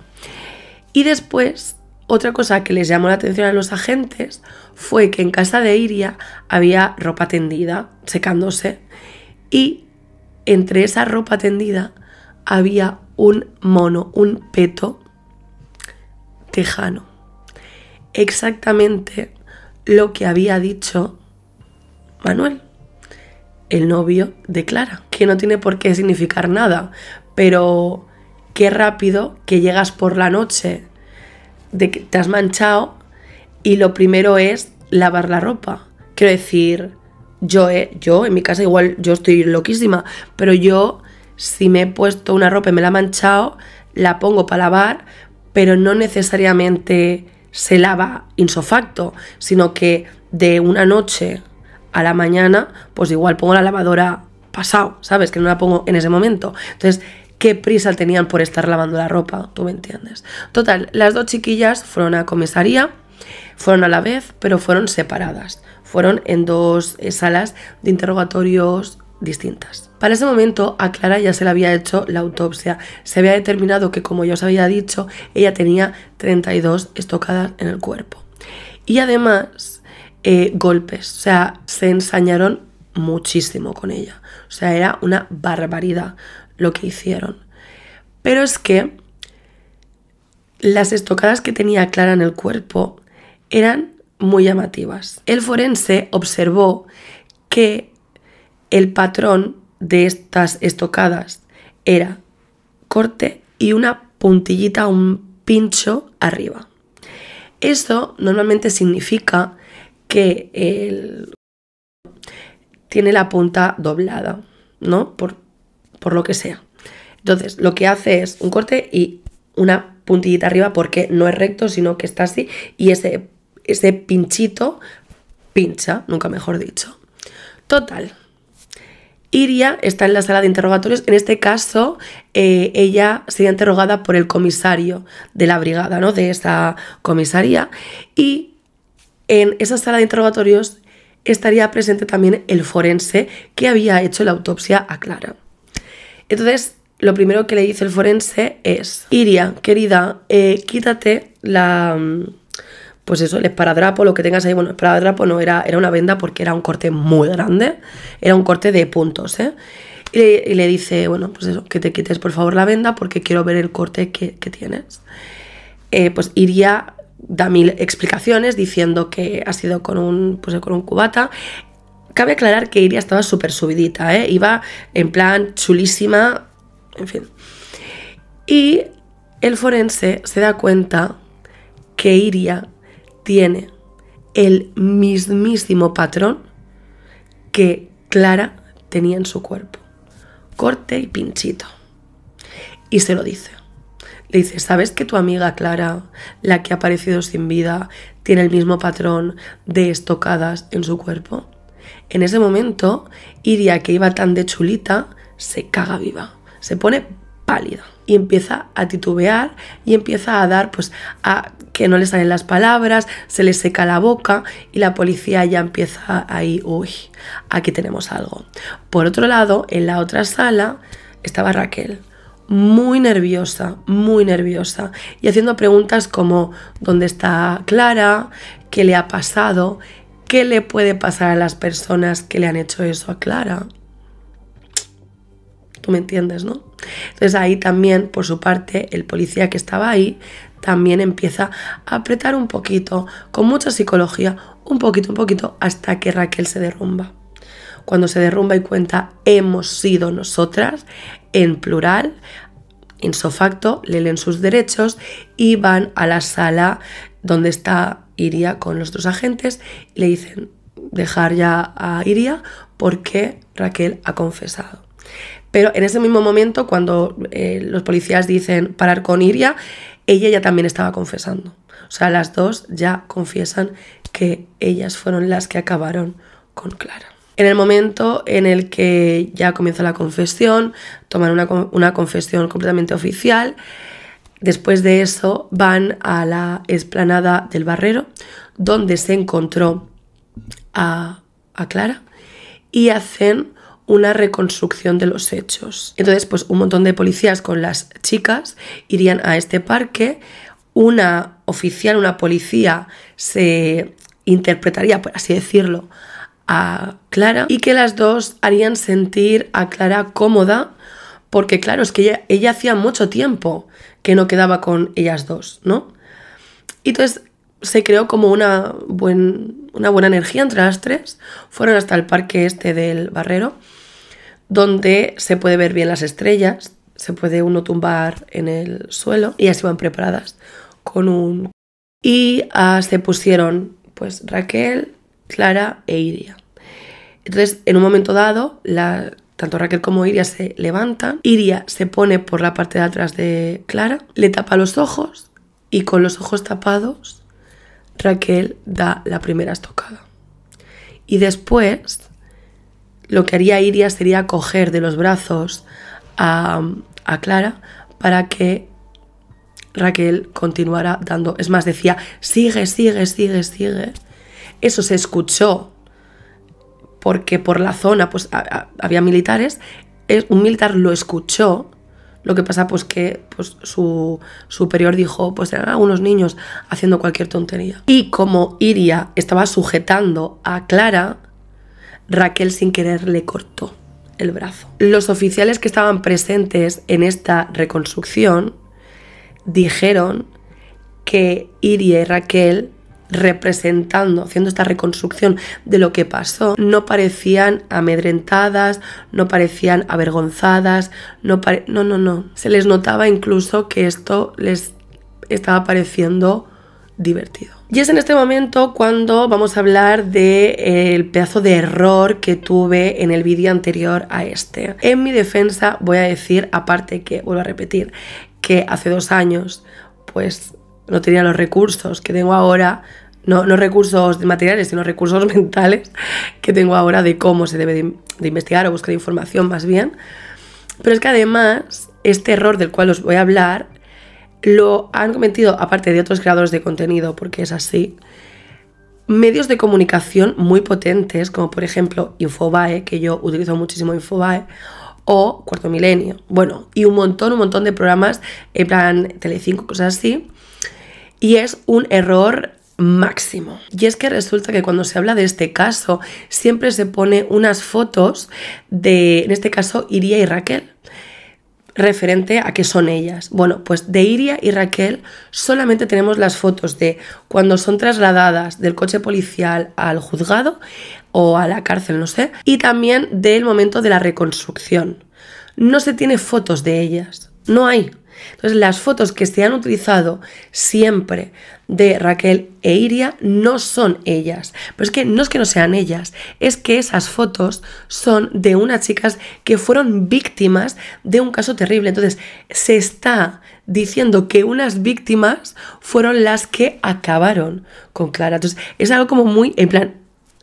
Y después, otra cosa que les llamó la atención a los agentes fue que en casa de Iria había ropa tendida, secándose, y entre esa ropa tendida había un mono, un peto tejano. Exactamente lo que había dicho Manuel, el novio de Clara, que no tiene por qué significar nada, pero qué rápido que llegas por la noche de que te has manchado y lo primero es lavar la ropa. Quiero decir, yo, eh, yo en mi casa igual yo estoy loquísima, pero yo si me he puesto una ropa y me la he manchado, la pongo para lavar, pero no necesariamente se lava insofacto, sino que de una noche a la mañana, pues igual pongo la lavadora pasado, ¿sabes? Que no la pongo en ese momento. Entonces, qué prisa tenían por estar lavando la ropa, tú me entiendes. Total, las dos chiquillas fueron a comisaría fueron a la vez, pero fueron separadas. Fueron en dos eh, salas de interrogatorios distintas. Para ese momento a Clara ya se le había hecho la autopsia. Se había determinado que, como ya os había dicho, ella tenía 32 estocadas en el cuerpo. Y además, eh, golpes. O sea, se ensañaron muchísimo con ella. O sea, era una barbaridad lo que hicieron. Pero es que las estocadas que tenía Clara en el cuerpo eran muy llamativas. El forense observó que el patrón de estas estocadas era corte y una puntillita, un pincho arriba. Esto normalmente significa que el... tiene la punta doblada, ¿no? Por, por lo que sea. Entonces, lo que hace es un corte y una puntillita arriba porque no es recto, sino que está así y ese ese pinchito, pincha, nunca mejor dicho. Total. Iria está en la sala de interrogatorios. En este caso, eh, ella sería interrogada por el comisario de la brigada, ¿no? De esa comisaría. Y en esa sala de interrogatorios estaría presente también el forense que había hecho la autopsia a Clara. Entonces, lo primero que le dice el forense es, Iria, querida, eh, quítate la mm, pues eso, el esparadrapo, lo que tengas ahí, bueno, el esparadrapo no era, era una venda porque era un corte muy grande, era un corte de puntos, ¿eh? Y le, dice, bueno, pues eso, que te quites por favor la venda porque quiero ver el corte que, tienes. Eh, pues iría da mil explicaciones diciendo que ha sido con un, pues, con un cubata. Cabe aclarar que Iria estaba súper subidita, ¿eh? iba en plan chulísima, en fin. Y el forense se da cuenta que Iria tiene el mismísimo patrón que Clara tenía en su cuerpo. Corte y pinchito. Y se lo dice. Le dice, ¿sabes que tu amiga Clara, la que ha aparecido sin vida, tiene el mismo patrón de estocadas en su cuerpo? En ese momento, Iria, que iba tan de chulita, se caga viva, se pone pálida y empieza a titubear y empieza a dar, pues, a que no le salen las palabras, se le seca la boca y la policía ya empieza ahí, uy, aquí tenemos algo. Por otro lado, en la otra sala estaba Raquel muy nerviosa, muy nerviosa, y haciendo preguntas como ¿dónde está Clara? ¿Qué le ha pasado? ¿Qué le puede pasar a las personas que le han hecho eso a Clara? me entiendes, ¿no? Entonces ahí también, por su parte, el policía que estaba ahí también empieza a apretar un poquito, con mucha psicología, un poquito, un poquito, hasta que Raquel se derrumba. Cuando se derrumba y cuenta, hemos sido nosotras, en plural, insofacto, le leen sus derechos y van a la sala donde está Iria con los dos agentes y le dicen dejar ya a Iria porque Raquel ha confesado. Pero en ese mismo momento, cuando eh, los policías dicen parar con Iria, ella ya también estaba confesando. O sea, las dos ya confiesan que ellas fueron las que acabaron con Clara. En el momento en el que ya comienza la confesión, toman una, confesión completamente oficial. Después de eso van a la esplanada del barrero, donde se encontró a, a Clara, y hacen una reconstrucción de los hechos. Entonces, pues un montón de policías con las chicas irían a este parque, una oficial, una policía se interpretaría, por así decirlo, a Clara y que las dos harían sentir a Clara cómoda porque claro, es que ella, hacía mucho tiempo que no quedaba con ellas dos, ¿no? Y entonces se creó como una, una buena energía entre las tres, fueron hasta el parque este del Barrero donde se puede ver bien las estrellas, se puede uno tumbar en el suelo y así van preparadas con un... Y ah, se pusieron pues Raquel, Clara e Iria. Entonces, en un momento dado, la, tanto Raquel como Iria se levantan, Iria se pone por la parte de atrás de Clara, le tapa los ojos y con los ojos tapados Raquel da la primera estocada. Y después lo que haría Iria sería coger de los brazos a, Clara para que Raquel continuara dando. Es más, decía, sigue, sigue, sigue, sigue. Eso se escuchó porque por la zona pues, había militares. Eh, un militar lo escuchó. Lo que pasa pues que pues, su superior dijo, pues eran algunos niños haciendo cualquier tontería. Y como Iria estaba sujetando a Clara, Raquel sin querer le cortó el brazo. Los oficiales que estaban presentes en esta reconstrucción dijeron que Iria y Raquel representando, haciendo esta reconstrucción de lo que pasó, no parecían amedrentadas, no parecían avergonzadas, no, parecían... no, no, no. Se les notaba incluso que esto les estaba pareciendo divertido. Y es en este momento cuando vamos a hablar del de, eh, pedazo de error que tuve en el vídeo anterior a este. En mi defensa voy a decir, aparte que, vuelvo a repetir, que hace dos años pues no tenía los recursos que tengo ahora, no, no recursos de materiales, sino recursos [LAUGHS] mentales que tengo ahora de cómo se debe de investigar o buscar información más bien. Pero es que además este error del cual os voy a hablar lo han cometido, aparte de otros creadores de contenido, porque es así, medios de comunicación muy potentes, como por ejemplo Infobae, que yo utilizo muchísimo Infobae, o Cuarto Milenio. Bueno, y un montón, un montón de programas, en plan Telecinco, cosas así. Y es un error máximo. Y es que resulta que cuando se habla de este caso, siempre se pone unas fotos de, en este caso, Iría y Raquel referente a qué son ellas. Bueno, pues de Iria y Raquel solamente tenemos las fotos de cuando son trasladadas del coche policial al juzgado o a la cárcel, no sé, y también del momento de la reconstrucción. No se tiene fotos de ellas, no hay. Entonces, las fotos que se han utilizado siempre de Raquel e Iria no son ellas. Pero es que no es que no sean ellas, es que esas fotos son de unas chicas que fueron víctimas de un caso terrible. Entonces, se está diciendo que unas víctimas fueron las que acabaron con Clara. Entonces, es algo como muy, en plan,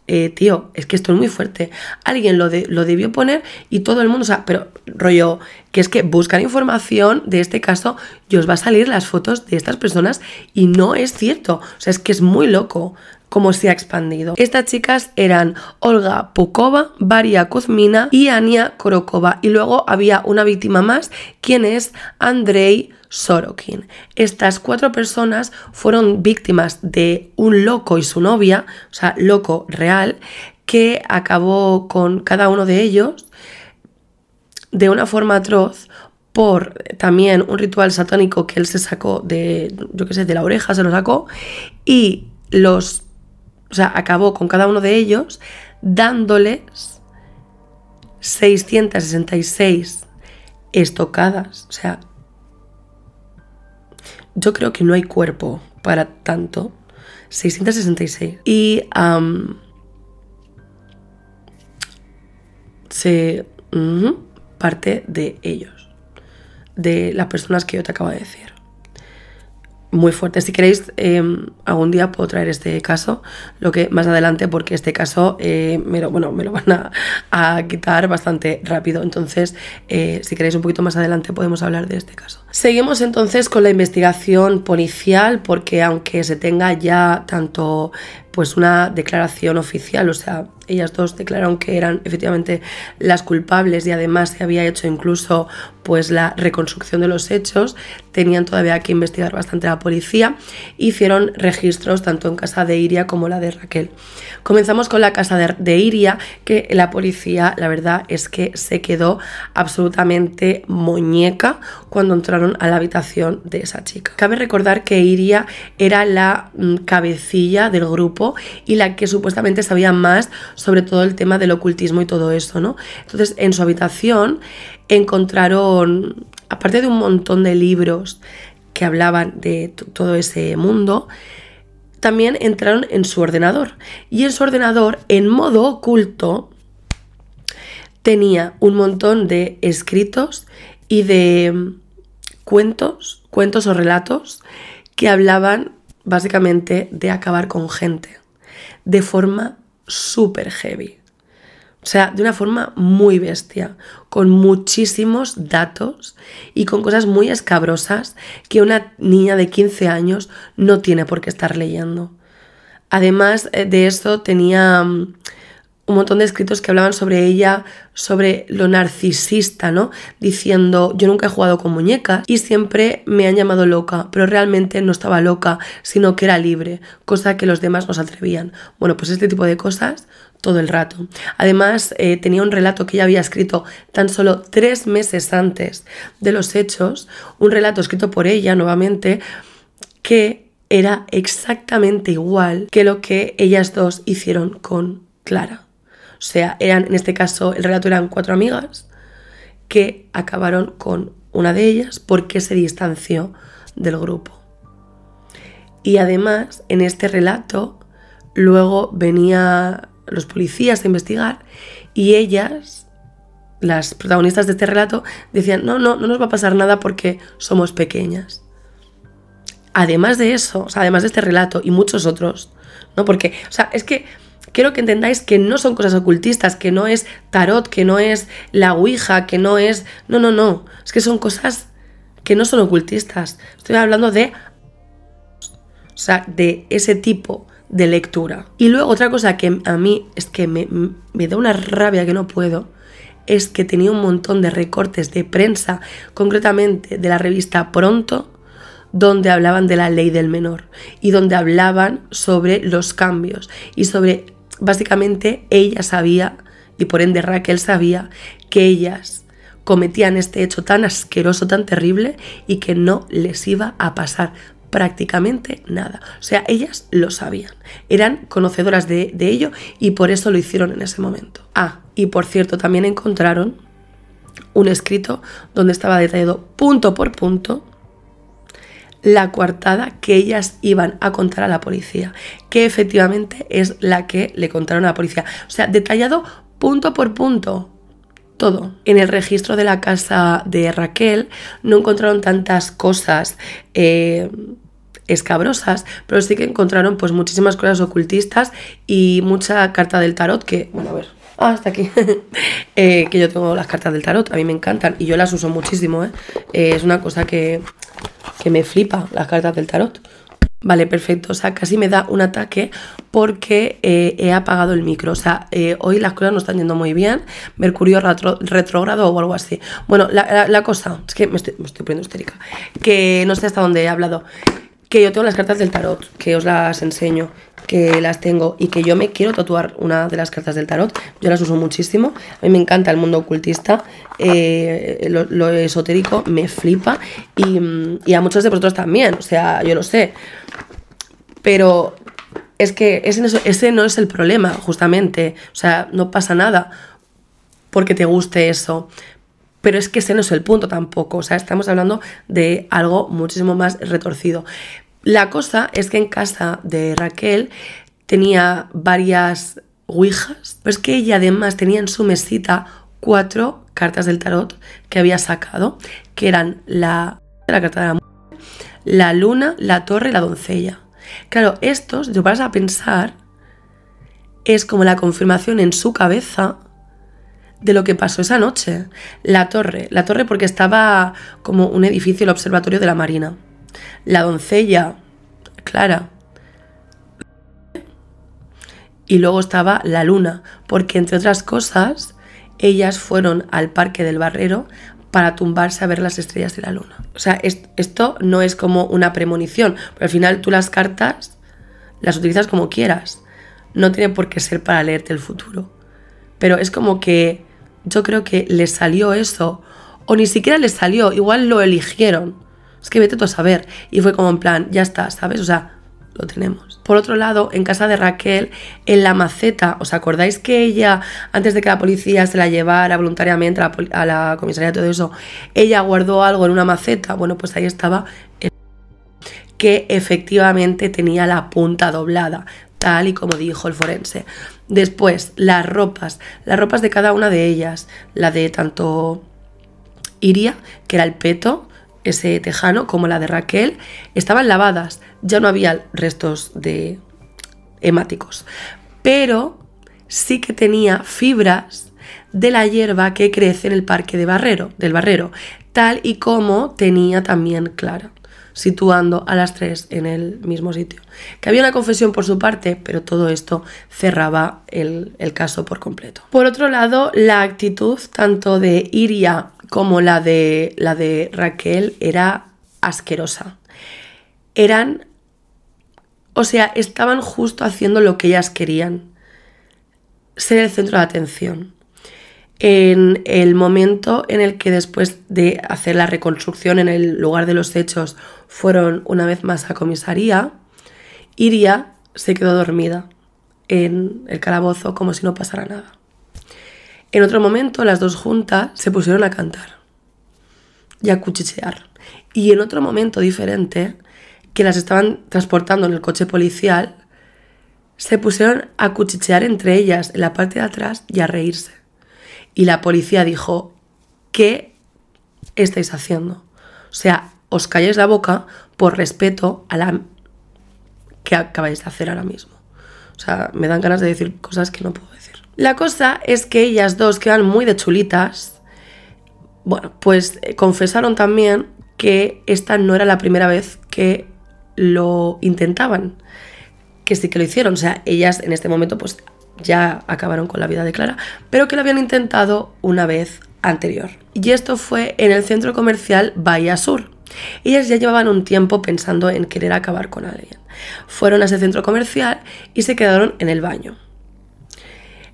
eh, tío, es que esto es muy fuerte. Alguien lo, lo debió poner y todo el mundo, o sea, pero rollo, que es que buscar información de este caso y os va a salir las fotos de estas personas y no es cierto. O sea, es que es muy loco como se ha expandido. Estas chicas eran Olga Pukova, Varia Kuzmina y Ania Korokova. Y luego había una víctima más, quien es Andrei Sorokin. Estas cuatro personas fueron víctimas de un loco y su novia, o sea, loco real, que acabó con cada uno de ellos de una forma atroz por también un ritual satánico que él se sacó de, yo qué sé, de la oreja, se lo sacó, y los o sea, acabó con cada uno de ellos dándoles 666 estocadas. O sea, yo creo que no hay cuerpo para tanto. 666. Y se parte de ellos, de las personas que yo te acabo de decir muy fuerte. Si queréis, em, algún día puedo traer este caso, lo que más adelante, porque este caso eh, me, lo, bueno, me lo van a, quitar bastante rápido. Entonces, eh, si queréis un poquito más adelante, podemos hablar de este caso. Seguimos entonces con la investigación policial, porque aunque se tenga ya tanto pues una declaración oficial, o sea, ellas dos declararon que eran efectivamente las culpables y además se había hecho incluso pues la reconstrucción de los hechos, tenían todavía que investigar bastante la policía, hicieron registros tanto en casa de Iria como la de Raquel. Comenzamos con la casa de, Iria, que la policía, la verdad es que se quedó absolutamente muñeca cuando entraron a la habitación de esa chica. Cabe recordar que Iria era la mm, cabecilla del grupo y la que supuestamente sabía más sobre todo el tema del ocultismo y todo eso, ¿no? Entonces, en su habitación encontraron, aparte de un montón de libros que hablaban de todo ese mundo, también entraron en su ordenador. Y en su ordenador, en modo oculto, tenía un montón de escritos y de mm, cuentos, cuentos o relatos que hablaban básicamente de acabar con gente de forma súper heavy. O sea, de una forma muy bestia, con muchísimos datos y con cosas muy escabrosas que una niña de 15 años no tiene por qué estar leyendo. Además eh, de eso, tenía mm, un montón de escritos que hablaban sobre ella, sobre lo narcisista, ¿no? Diciendo, yo nunca he jugado con muñecas y siempre me han llamado loca, pero realmente no estaba loca, sino que era libre, cosa que los demás no se atrevían. Bueno, pues este tipo de cosas todo el rato. Además, eh, tenía un relato que ella había escrito tan solo tres meses antes de los hechos, un relato escrito por ella nuevamente, que era exactamente igual que lo que ellas dos hicieron con Clara. O sea, eran, en este caso, el relato eran cuatro amigas que acabaron con una de ellas porque se distanció del grupo. Y además, en este relato, luego venía los policías a investigar y ellas, las protagonistas de este relato, decían, no, no, no nos va a pasar nada porque somos pequeñas. Además de eso, además de este relato y muchos otros, ¿no? Porque, o sea, es que quiero que entendáis que no son cosas ocultistas, que no es tarot, que no es la Ouija, que no es... No, no, no, es que son cosas que no son ocultistas. Estoy hablando de... O sea, de ese tipo de lectura. Y luego otra cosa que a mí es que me, me da una rabia que no puedo, es que tenía un montón de recortes de prensa, concretamente de la revista Pronto, donde hablaban de la ley del menor y donde hablaban sobre los cambios y sobre, básicamente, ella sabía, y por ende Raquel sabía, que ellas cometían este hecho tan asqueroso, tan terrible, y que no les iba a pasar prácticamente nada. O sea, ellas lo sabían, eran conocedoras de, ello y por eso lo hicieron en ese momento. Ah, y por cierto, también encontraron un escrito donde estaba detallado punto por punto la coartada que ellas iban a contar a la policía, que efectivamente es la que le contaron a la policía. O sea, detallado punto por punto. Todo. En el registro de la casa de Raquel no encontraron tantas cosas eh, escabrosas, pero sí que encontraron pues muchísimas cosas ocultistas y mucha carta del tarot que, bueno, a ver, ah, hasta aquí, [LAUGHS] eh, que yo tengo las cartas del tarot, a mí me encantan y yo las uso muchísimo, ¿eh? Eh, es una cosa que, me flipa, las cartas del tarot. Vale, perfecto. O sea, casi me da un ataque porque he apagado el micro. O sea, hoy las cosas no están yendo muy bien. Mercurio retrógrado o algo así. Bueno, la, cosa, es que me estoy poniendo histérica, que no sé hasta dónde he hablado que yo tengo las cartas del tarot, que os las enseño, que las tengo y que yo me quiero tatuar una de las cartas del tarot. Yo las uso muchísimo. A mí me encanta el mundo ocultista, eh, lo, esotérico me flipa y, a muchos de vosotros también, o sea, yo lo sé. Pero es que ese no es, ese no es el problema, justamente. O sea, no pasa nada porque te guste eso. Pero es que ese no es el punto tampoco. O sea, estamos hablando de algo muchísimo más retorcido. La cosa es que en casa de Raquel tenía varias ouijas, Pues que ella además tenía en su mesita cuatro cartas del tarot que había sacado, que eran la, la carta de la la luna, la torre y la doncella. Claro, estos, si te a pensar, es como la confirmación en su cabeza de lo que pasó esa noche. La torre, la torre porque estaba como un edificio, el observatorio de la Marina. La doncella, Clara. Y luego estaba la luna, porque entre otras cosas, ellas fueron al parque del barrero para tumbarse a ver las estrellas de la luna. O sea, esto no es como una premonición, pero al final tú las cartas las utilizas como quieras. No tiene por qué ser para leerte el futuro. Pero es como que yo creo que les salió eso, o ni siquiera les salió, igual lo eligieron. Es que vete tú a saber. Y fue como en plan, ya está, ¿sabes? O sea, lo tenemos. Por otro lado, en casa de Raquel, en la maceta, ¿os acordáis que ella, antes de que la policía se la llevara voluntariamente a la, comisaría comisaría, todo eso, ella guardó algo en una maceta? Bueno, pues ahí estaba el que efectivamente tenía la punta doblada, tal y como dijo el forense. Después, las ropas, las ropas de cada una de ellas, la de tanto Iria, que era el peto, ese tejano, como la de Raquel, estaban lavadas, ya no había restos de hemáticos, pero sí que tenía fibras de la hierba que crece en el parque de Barrero, del Barrero, tal y como tenía también Clara situando a las tres en el mismo sitio. Que había una confesión por su parte, pero todo esto cerraba el, caso por completo. Por otro lado, la actitud tanto de Iria como la de, la de Raquel era asquerosa. Eran, o sea, estaban justo haciendo lo que ellas querían, ser el centro de atención en el momento en el que después de hacer la reconstrucción en el lugar de los hechos fueron una vez más a comisaría, Iria se quedó dormida en el calabozo como si no pasara nada. En otro momento las dos juntas se pusieron a cantar y a cuchichear. Y en otro momento diferente, que las estaban transportando en el coche policial, se pusieron a cuchichear entre ellas en la parte de atrás y a reírse. Y la policía dijo, ¿qué estáis haciendo? O sea, os calléis la boca por respeto a la que acabáis de hacer ahora mismo. O sea, me dan ganas de decir cosas que no puedo decir. La cosa es que ellas dos quedan muy de chulitas. Bueno, pues eh, confesaron también que esta no era la primera vez que lo intentaban, que sí que lo hicieron. O sea, ellas en este momento pues ya acabaron con la vida de Clara, pero que lo habían intentado una vez anterior. Y esto fue en el centro comercial Bahía Sur. Ellas ya llevaban un tiempo pensando en querer acabar con alguien. Fueron a ese centro comercial y se quedaron en el baño.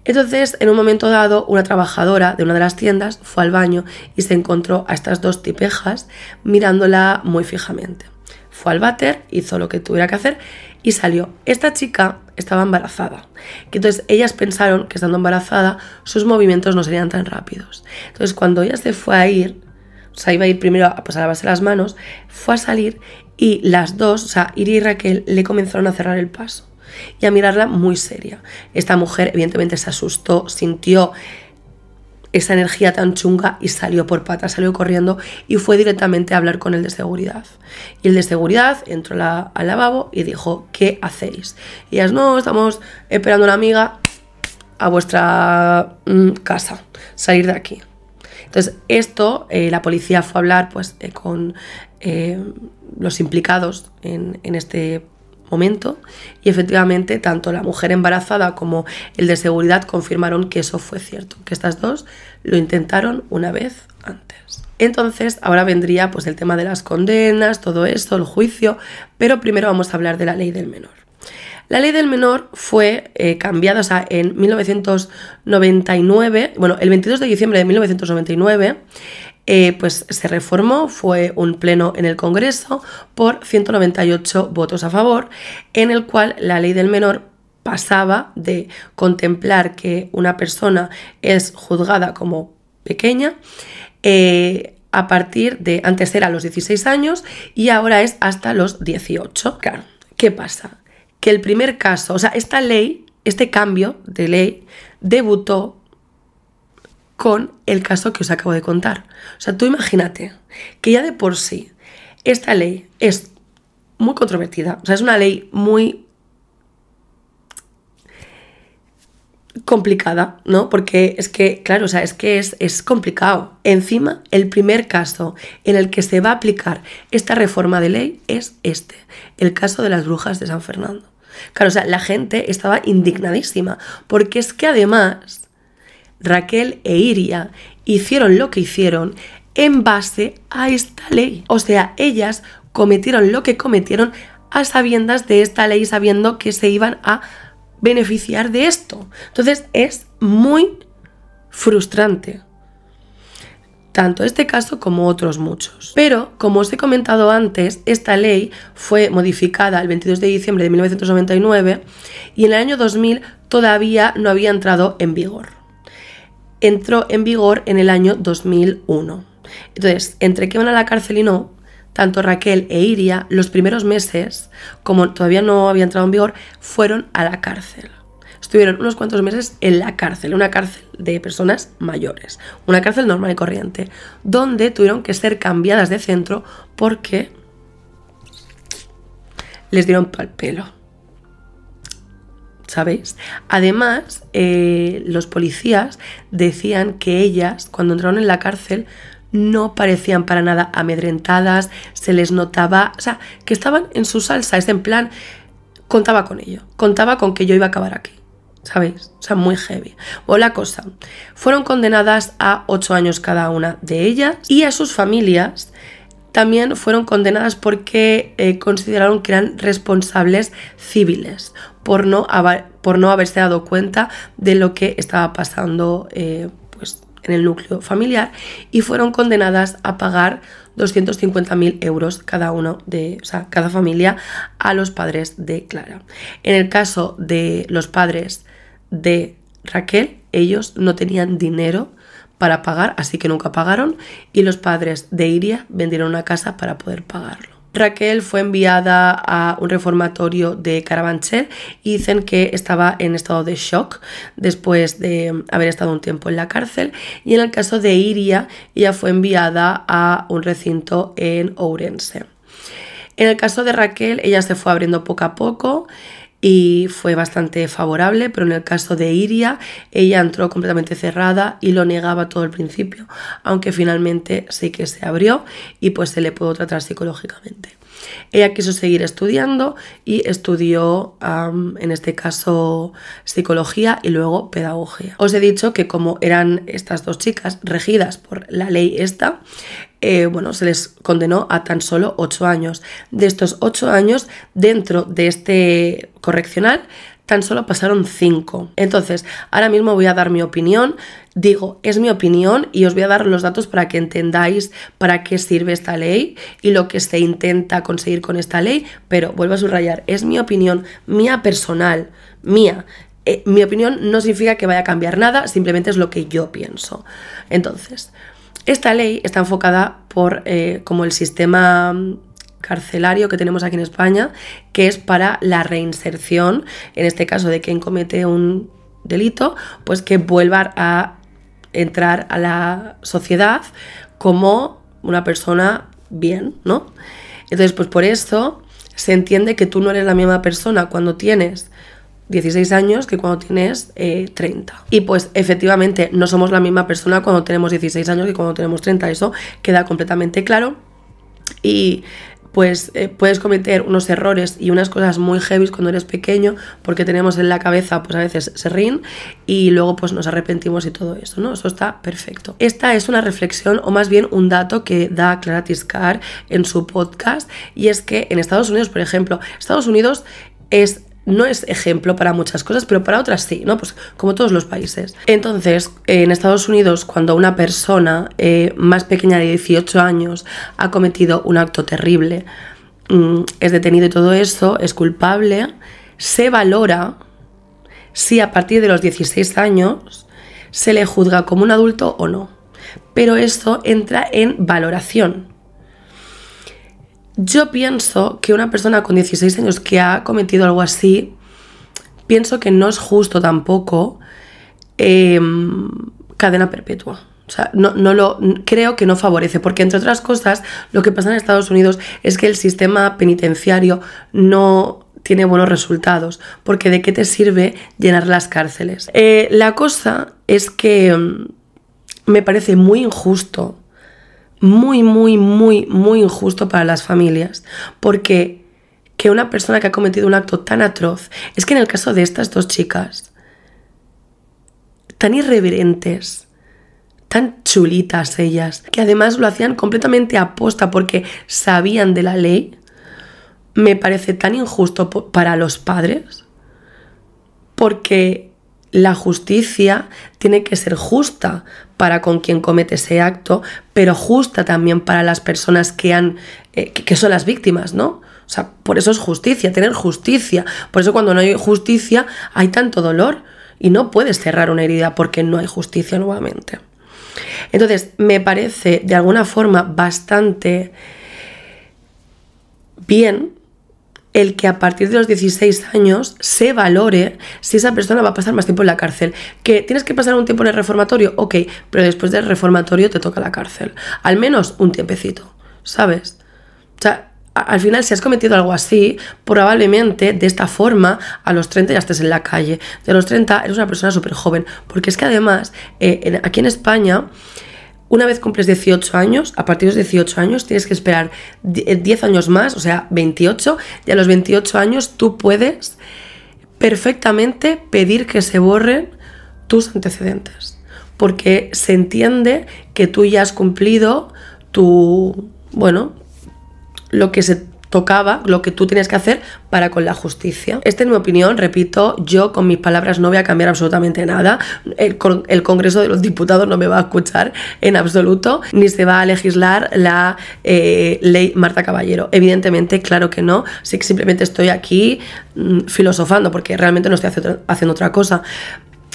Entonces, en un momento dado, una trabajadora de una de las tiendas fue al baño y se encontró a estas dos tipejas mirándola muy fijamente. Fue al váter, hizo lo que tuviera que hacer y salió. Esta chica estaba embarazada. entonces ellas pensaron que estando embarazada sus movimientos no serían tan rápidos. Entonces, cuando ella se fue a ir, o sea, iba a ir primero pues, a, lavarse las manos, fue a salir y las dos, o sea, Iri y Raquel, le comenzaron a cerrar el paso y a mirarla muy seria. Esta mujer evidentemente se asustó, sintió esa energía tan chunga y salió por patas, salió corriendo y fue directamente a hablar con el de seguridad. Y el de seguridad entró al lavabo y dijo, ¿qué hacéis? Y ellas, no, estamos esperando a una amiga a vuestra mm, casa, salir de aquí. Entonces, esto, eh, la policía fue a hablar pues, eh, con eh, los implicados en, en este momento y efectivamente tanto la mujer embarazada como el de seguridad confirmaron que eso fue cierto, que estas dos lo intentaron una vez antes. Entonces, ahora vendría pues el tema de las condenas, todo esto, el juicio, pero primero vamos a hablar de la ley del menor. La ley del menor fue eh, cambiada, o sea, en 1999, bueno, el 22 de diciembre de 1999, eh, pues se reformó, fue un pleno en el Congreso por 198 votos a favor, en el cual la ley del menor pasaba de contemplar que una persona es juzgada como pequeña eh, a partir de, antes era a los 16 años y ahora es hasta los 18. Claro, ¿qué pasa? que el primer caso, o sea, esta ley, este cambio de ley, debutó con el caso que os acabo de contar. O sea, tú imagínate que ya de por sí esta ley es muy controvertida, o sea, es una ley muy complicada, ¿no? Porque es que, claro, o sea, es que es, es complicado. Encima, el primer caso en el que se va a aplicar esta reforma de ley es este, el caso de las brujas de San Fernando. Claro, o sea, la gente estaba indignadísima, porque es que además Raquel e Iria hicieron lo que hicieron en base a esta ley. O sea, ellas cometieron lo que cometieron a sabiendas de esta ley, sabiendo que se iban a beneficiar de esto. Entonces es muy frustrante tanto este caso como otros muchos. Pero, como os he comentado antes, esta ley fue modificada el 22 de diciembre de 1999 y en el año 2000 todavía no había entrado en vigor. Entró en vigor en el año 2001. Entonces, entre que van a la cárcel y no, tanto Raquel e Iria los primeros meses, como todavía no había entrado en vigor, fueron a la cárcel estuvieron unos cuantos meses en la cárcel, una cárcel de personas mayores, una cárcel normal y corriente, donde tuvieron que ser cambiadas de centro porque les dieron pal pelo. ¿Sabéis? Además, eh, los policías decían que ellas, cuando entraron en la cárcel, no parecían para nada amedrentadas, se les notaba, o sea, que estaban en su salsa, es en plan, contaba con ello, contaba con que yo iba a acabar aquí. ¿sabéis? O sea, muy heavy. O la cosa, fueron condenadas a ocho años cada una de ellas y a sus familias también fueron condenadas porque eh, consideraron que eran responsables civiles por no, por no haberse dado cuenta de lo que estaba pasando eh, pues, en el núcleo familiar y fueron condenadas a pagar 250.000 euros cada uno de, o sea, cada familia a los padres de Clara. En el caso de los padres de Raquel, ellos no tenían dinero para pagar, así que nunca pagaron y los padres de Iria vendieron una casa para poder pagarlo. Raquel fue enviada a un reformatorio de Carabanchel y dicen que estaba en estado de shock después de haber estado un tiempo en la cárcel. Y en el caso de Iria, ella fue enviada a un recinto en Ourense. En el caso de Raquel, ella se fue abriendo poco a poco y fue bastante favorable, pero en el caso de Iria, ella entró completamente cerrada y lo negaba todo al principio, aunque finalmente sí que se abrió y pues se le pudo tratar psicológicamente. Ella quiso seguir estudiando y estudió, en este caso, psicología y luego pedagogía. Os he dicho que como eran estas dos chicas regidas por la ley esta, eh, bueno, se les condenó a tan solo ocho años. De estos ocho años, dentro de este correccional, tan solo pasaron cinco. Entonces, ahora mismo voy a dar mi opinión. Digo, es mi opinión y os voy a dar los datos para que entendáis para qué sirve esta ley y lo que se intenta conseguir con esta ley, pero vuelvo a subrayar, es mi opinión mía personal, mía. Eh, mi opinión no significa que vaya a cambiar nada, simplemente es lo que yo pienso. Entonces, esta ley está enfocada por eh, como el sistema carcelario que tenemos aquí en España, que es para la reinserción, en este caso de quien comete un delito, pues que vuelva a entrar a la sociedad como una persona bien, ¿no? Entonces, pues por eso se entiende que tú no eres la misma persona cuando tienes 16 años que cuando tienes 30. Eh, y pues efectivamente no somos la misma persona cuando tenemos 16 años que cuando tenemos 30. Eso queda completamente claro. Y pues eh, puedes cometer unos errores y unas cosas muy heavy cuando eres pequeño, porque tenemos en la cabeza, pues a veces serrín, y luego pues nos arrepentimos y todo eso, ¿no? Eso está perfecto. Esta es una reflexión, o más bien un dato que da Clara Tiscar en su podcast, y es que en Estados Unidos, por ejemplo, Estados Unidos es no es ejemplo para muchas cosas, pero para otras sí, ¿no? Pues como todos los países. Entonces, en Estados Unidos, cuando una persona eh, más pequeña de 18 años ha cometido un acto terrible, mm, es detenido y todo eso, es culpable, se valora si a partir de los 16 años se le juzga como un adulto o no. Pero esto entra en valoración. Yo pienso que una persona con 16 años que ha cometido algo así, pienso que no es justo tampoco em, cadena perpetua. O sea, no, lo, creo que no favorece, porque entre otras cosas, lo que pasa en Estados Unidos es que el sistema penitenciario no tiene buenos resultados, porque ¿de qué te sirve llenar las cárceles? Eh, la cosa es que em, me parece muy injusto muy, muy, muy, muy injusto para las familias, porque que una persona que ha cometido un acto tan atroz, es que en el caso de estas dos chicas, tan irreverentes, tan chulitas ellas, que además lo hacían completamente aposta porque sabían de la ley, me parece tan injusto para los padres, porque la justicia tiene que ser justa para con quien comete ese acto, pero justa también para las personas que han eh, que son las víctimas, ¿no? O sea, por eso es justicia, tener justicia. Por eso cuando no hay justicia hay tanto dolor y no puedes cerrar una herida porque no hay justicia nuevamente. Entonces, me parece de alguna forma bastante bien el que a partir de los 16 años se valore si esa persona va a pasar más tiempo en la cárcel. Que tienes que pasar un tiempo en el reformatorio, ok, pero después del reformatorio te toca la cárcel. Al menos un tiempecito, ¿sabes? O sea, al final, si has cometido algo así, probablemente de esta forma a los 30 ya estés en la calle. De los 30 eres una persona súper joven. Porque es que además, eh, aquí en España una vez cumples 18 años, a partir de los 18 años tienes que esperar 10 eh, años más, o sea, 28, y a los 28 años tú puedes perfectamente pedir que se borren tus antecedentes, porque se entiende que tú ya has cumplido tu, bueno, lo que se tocaba lo que tú tienes que hacer para con la justicia. Esta es mi opinión, repito, yo con mis palabras no voy a cambiar absolutamente nada, el, Congreso de los Diputados no me va a escuchar en absoluto, ni se va a legislar la eh, ley Marta Caballero. Evidentemente, claro que no, sí que simplemente estoy aquí mm, filosofando porque realmente no estoy haciendo, haciendo otra cosa.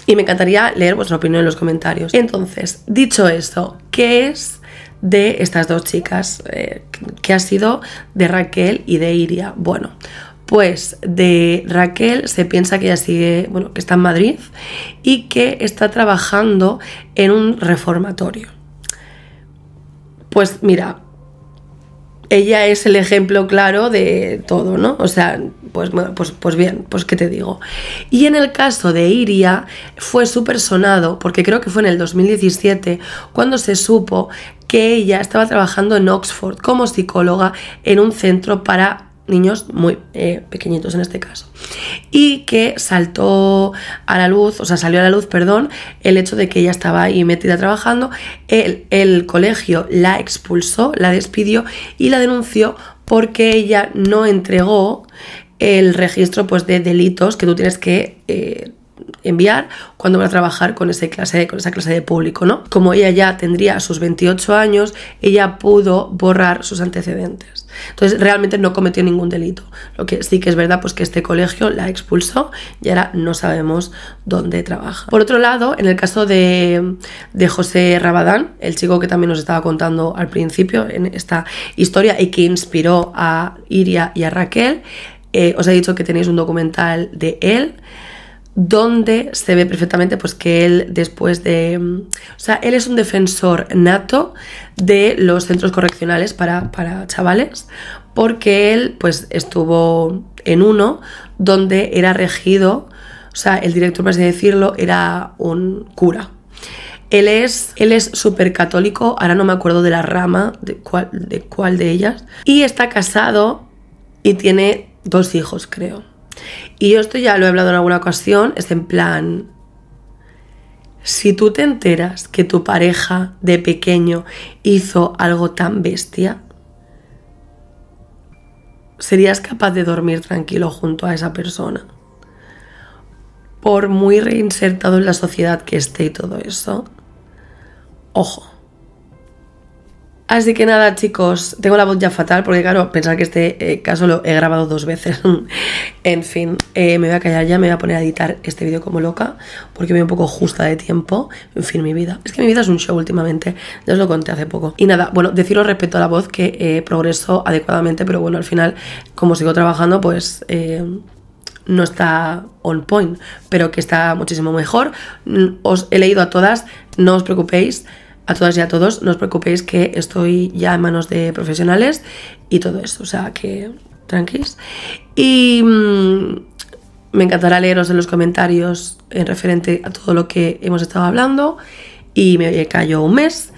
Y me encantaría leer vuestra opinión en los comentarios. Entonces, dicho esto, ¿qué es de estas dos chicas, eh, que ha sido de Raquel y de Iria. Bueno, pues de Raquel se piensa que ella sigue, bueno, que está en Madrid y que está trabajando en un reformatorio. Pues mira, ella es el ejemplo claro de todo, ¿no? O sea, pues, pues, pues bien, pues qué te digo. Y en el caso de Iria fue súper sonado, porque creo que fue en el 2017 cuando se supo que ella estaba trabajando en Oxford como psicóloga en un centro para niños muy eh, pequeñitos en este caso. Y que saltó a la luz, o sea, salió a la luz, perdón, el hecho de que ella estaba ahí metida trabajando. el colegio la expulsó, la despidió y la denunció porque ella no entregó el registro pues, de delitos que tú tienes que eh, enviar cuando vas a trabajar con, clase, con esa clase de público, ¿no? Como ella ya tendría sus 28 años, ella pudo borrar sus antecedentes. Entonces realmente no cometió ningún delito. Lo que sí que es verdad, pues que este colegio la expulsó y ahora no sabemos dónde trabaja. Por otro lado, en el caso de, de José Rabadán, el chico que también nos estaba contando al principio en esta historia y que inspiró a Iria y a Raquel, eh, os he dicho que tenéis un documental de él donde se ve perfectamente pues que él después de mm, o sea él es un defensor nato de los centros correccionales para, para chavales porque él pues estuvo en uno donde era regido o sea el director por así decirlo era un cura él es, él es súper católico, ahora no me acuerdo de la rama, de cuál, de cuál de ellas. Y está casado y tiene dos hijos, creo. Y yo esto ya lo he hablado en alguna ocasión, es en plan, si tú te enteras que tu pareja de pequeño hizo algo tan bestia, ¿serías capaz de dormir tranquilo junto a esa persona? Por muy reinsertado en la sociedad que esté y todo eso. Ojo. Así que nada, chicos, tengo la voz ya fatal porque, claro, pensar que este eh, caso lo he grabado dos veces. [LAUGHS] en fin, eh, me voy a callar ya, me voy a poner a editar este vídeo como loca porque me voy un poco justa de tiempo. En fin, mi vida. Es que mi vida es un show últimamente, ya os lo conté hace poco. Y nada, bueno, deciros respecto a la voz que eh, progreso adecuadamente, pero bueno, al final, como sigo trabajando, pues no está on point, pero que está muchísimo mejor. Mm, os he leído a todas, no os preocupéis a todas y a todos, no os preocupéis que estoy ya en manos de profesionales y todo eso, o sea que tranquilos. Y mm, me encantará leeros en los comentarios en referente a todo lo que hemos estado hablando y me callo un mes.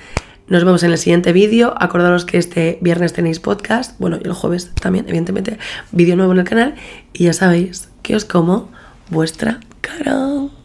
Nos vemos en el siguiente vídeo. Acordaros que este viernes tenéis podcast, bueno, y el jueves también, evidentemente, vídeo nuevo en el canal. Y ya sabéis que os como vuestra cara.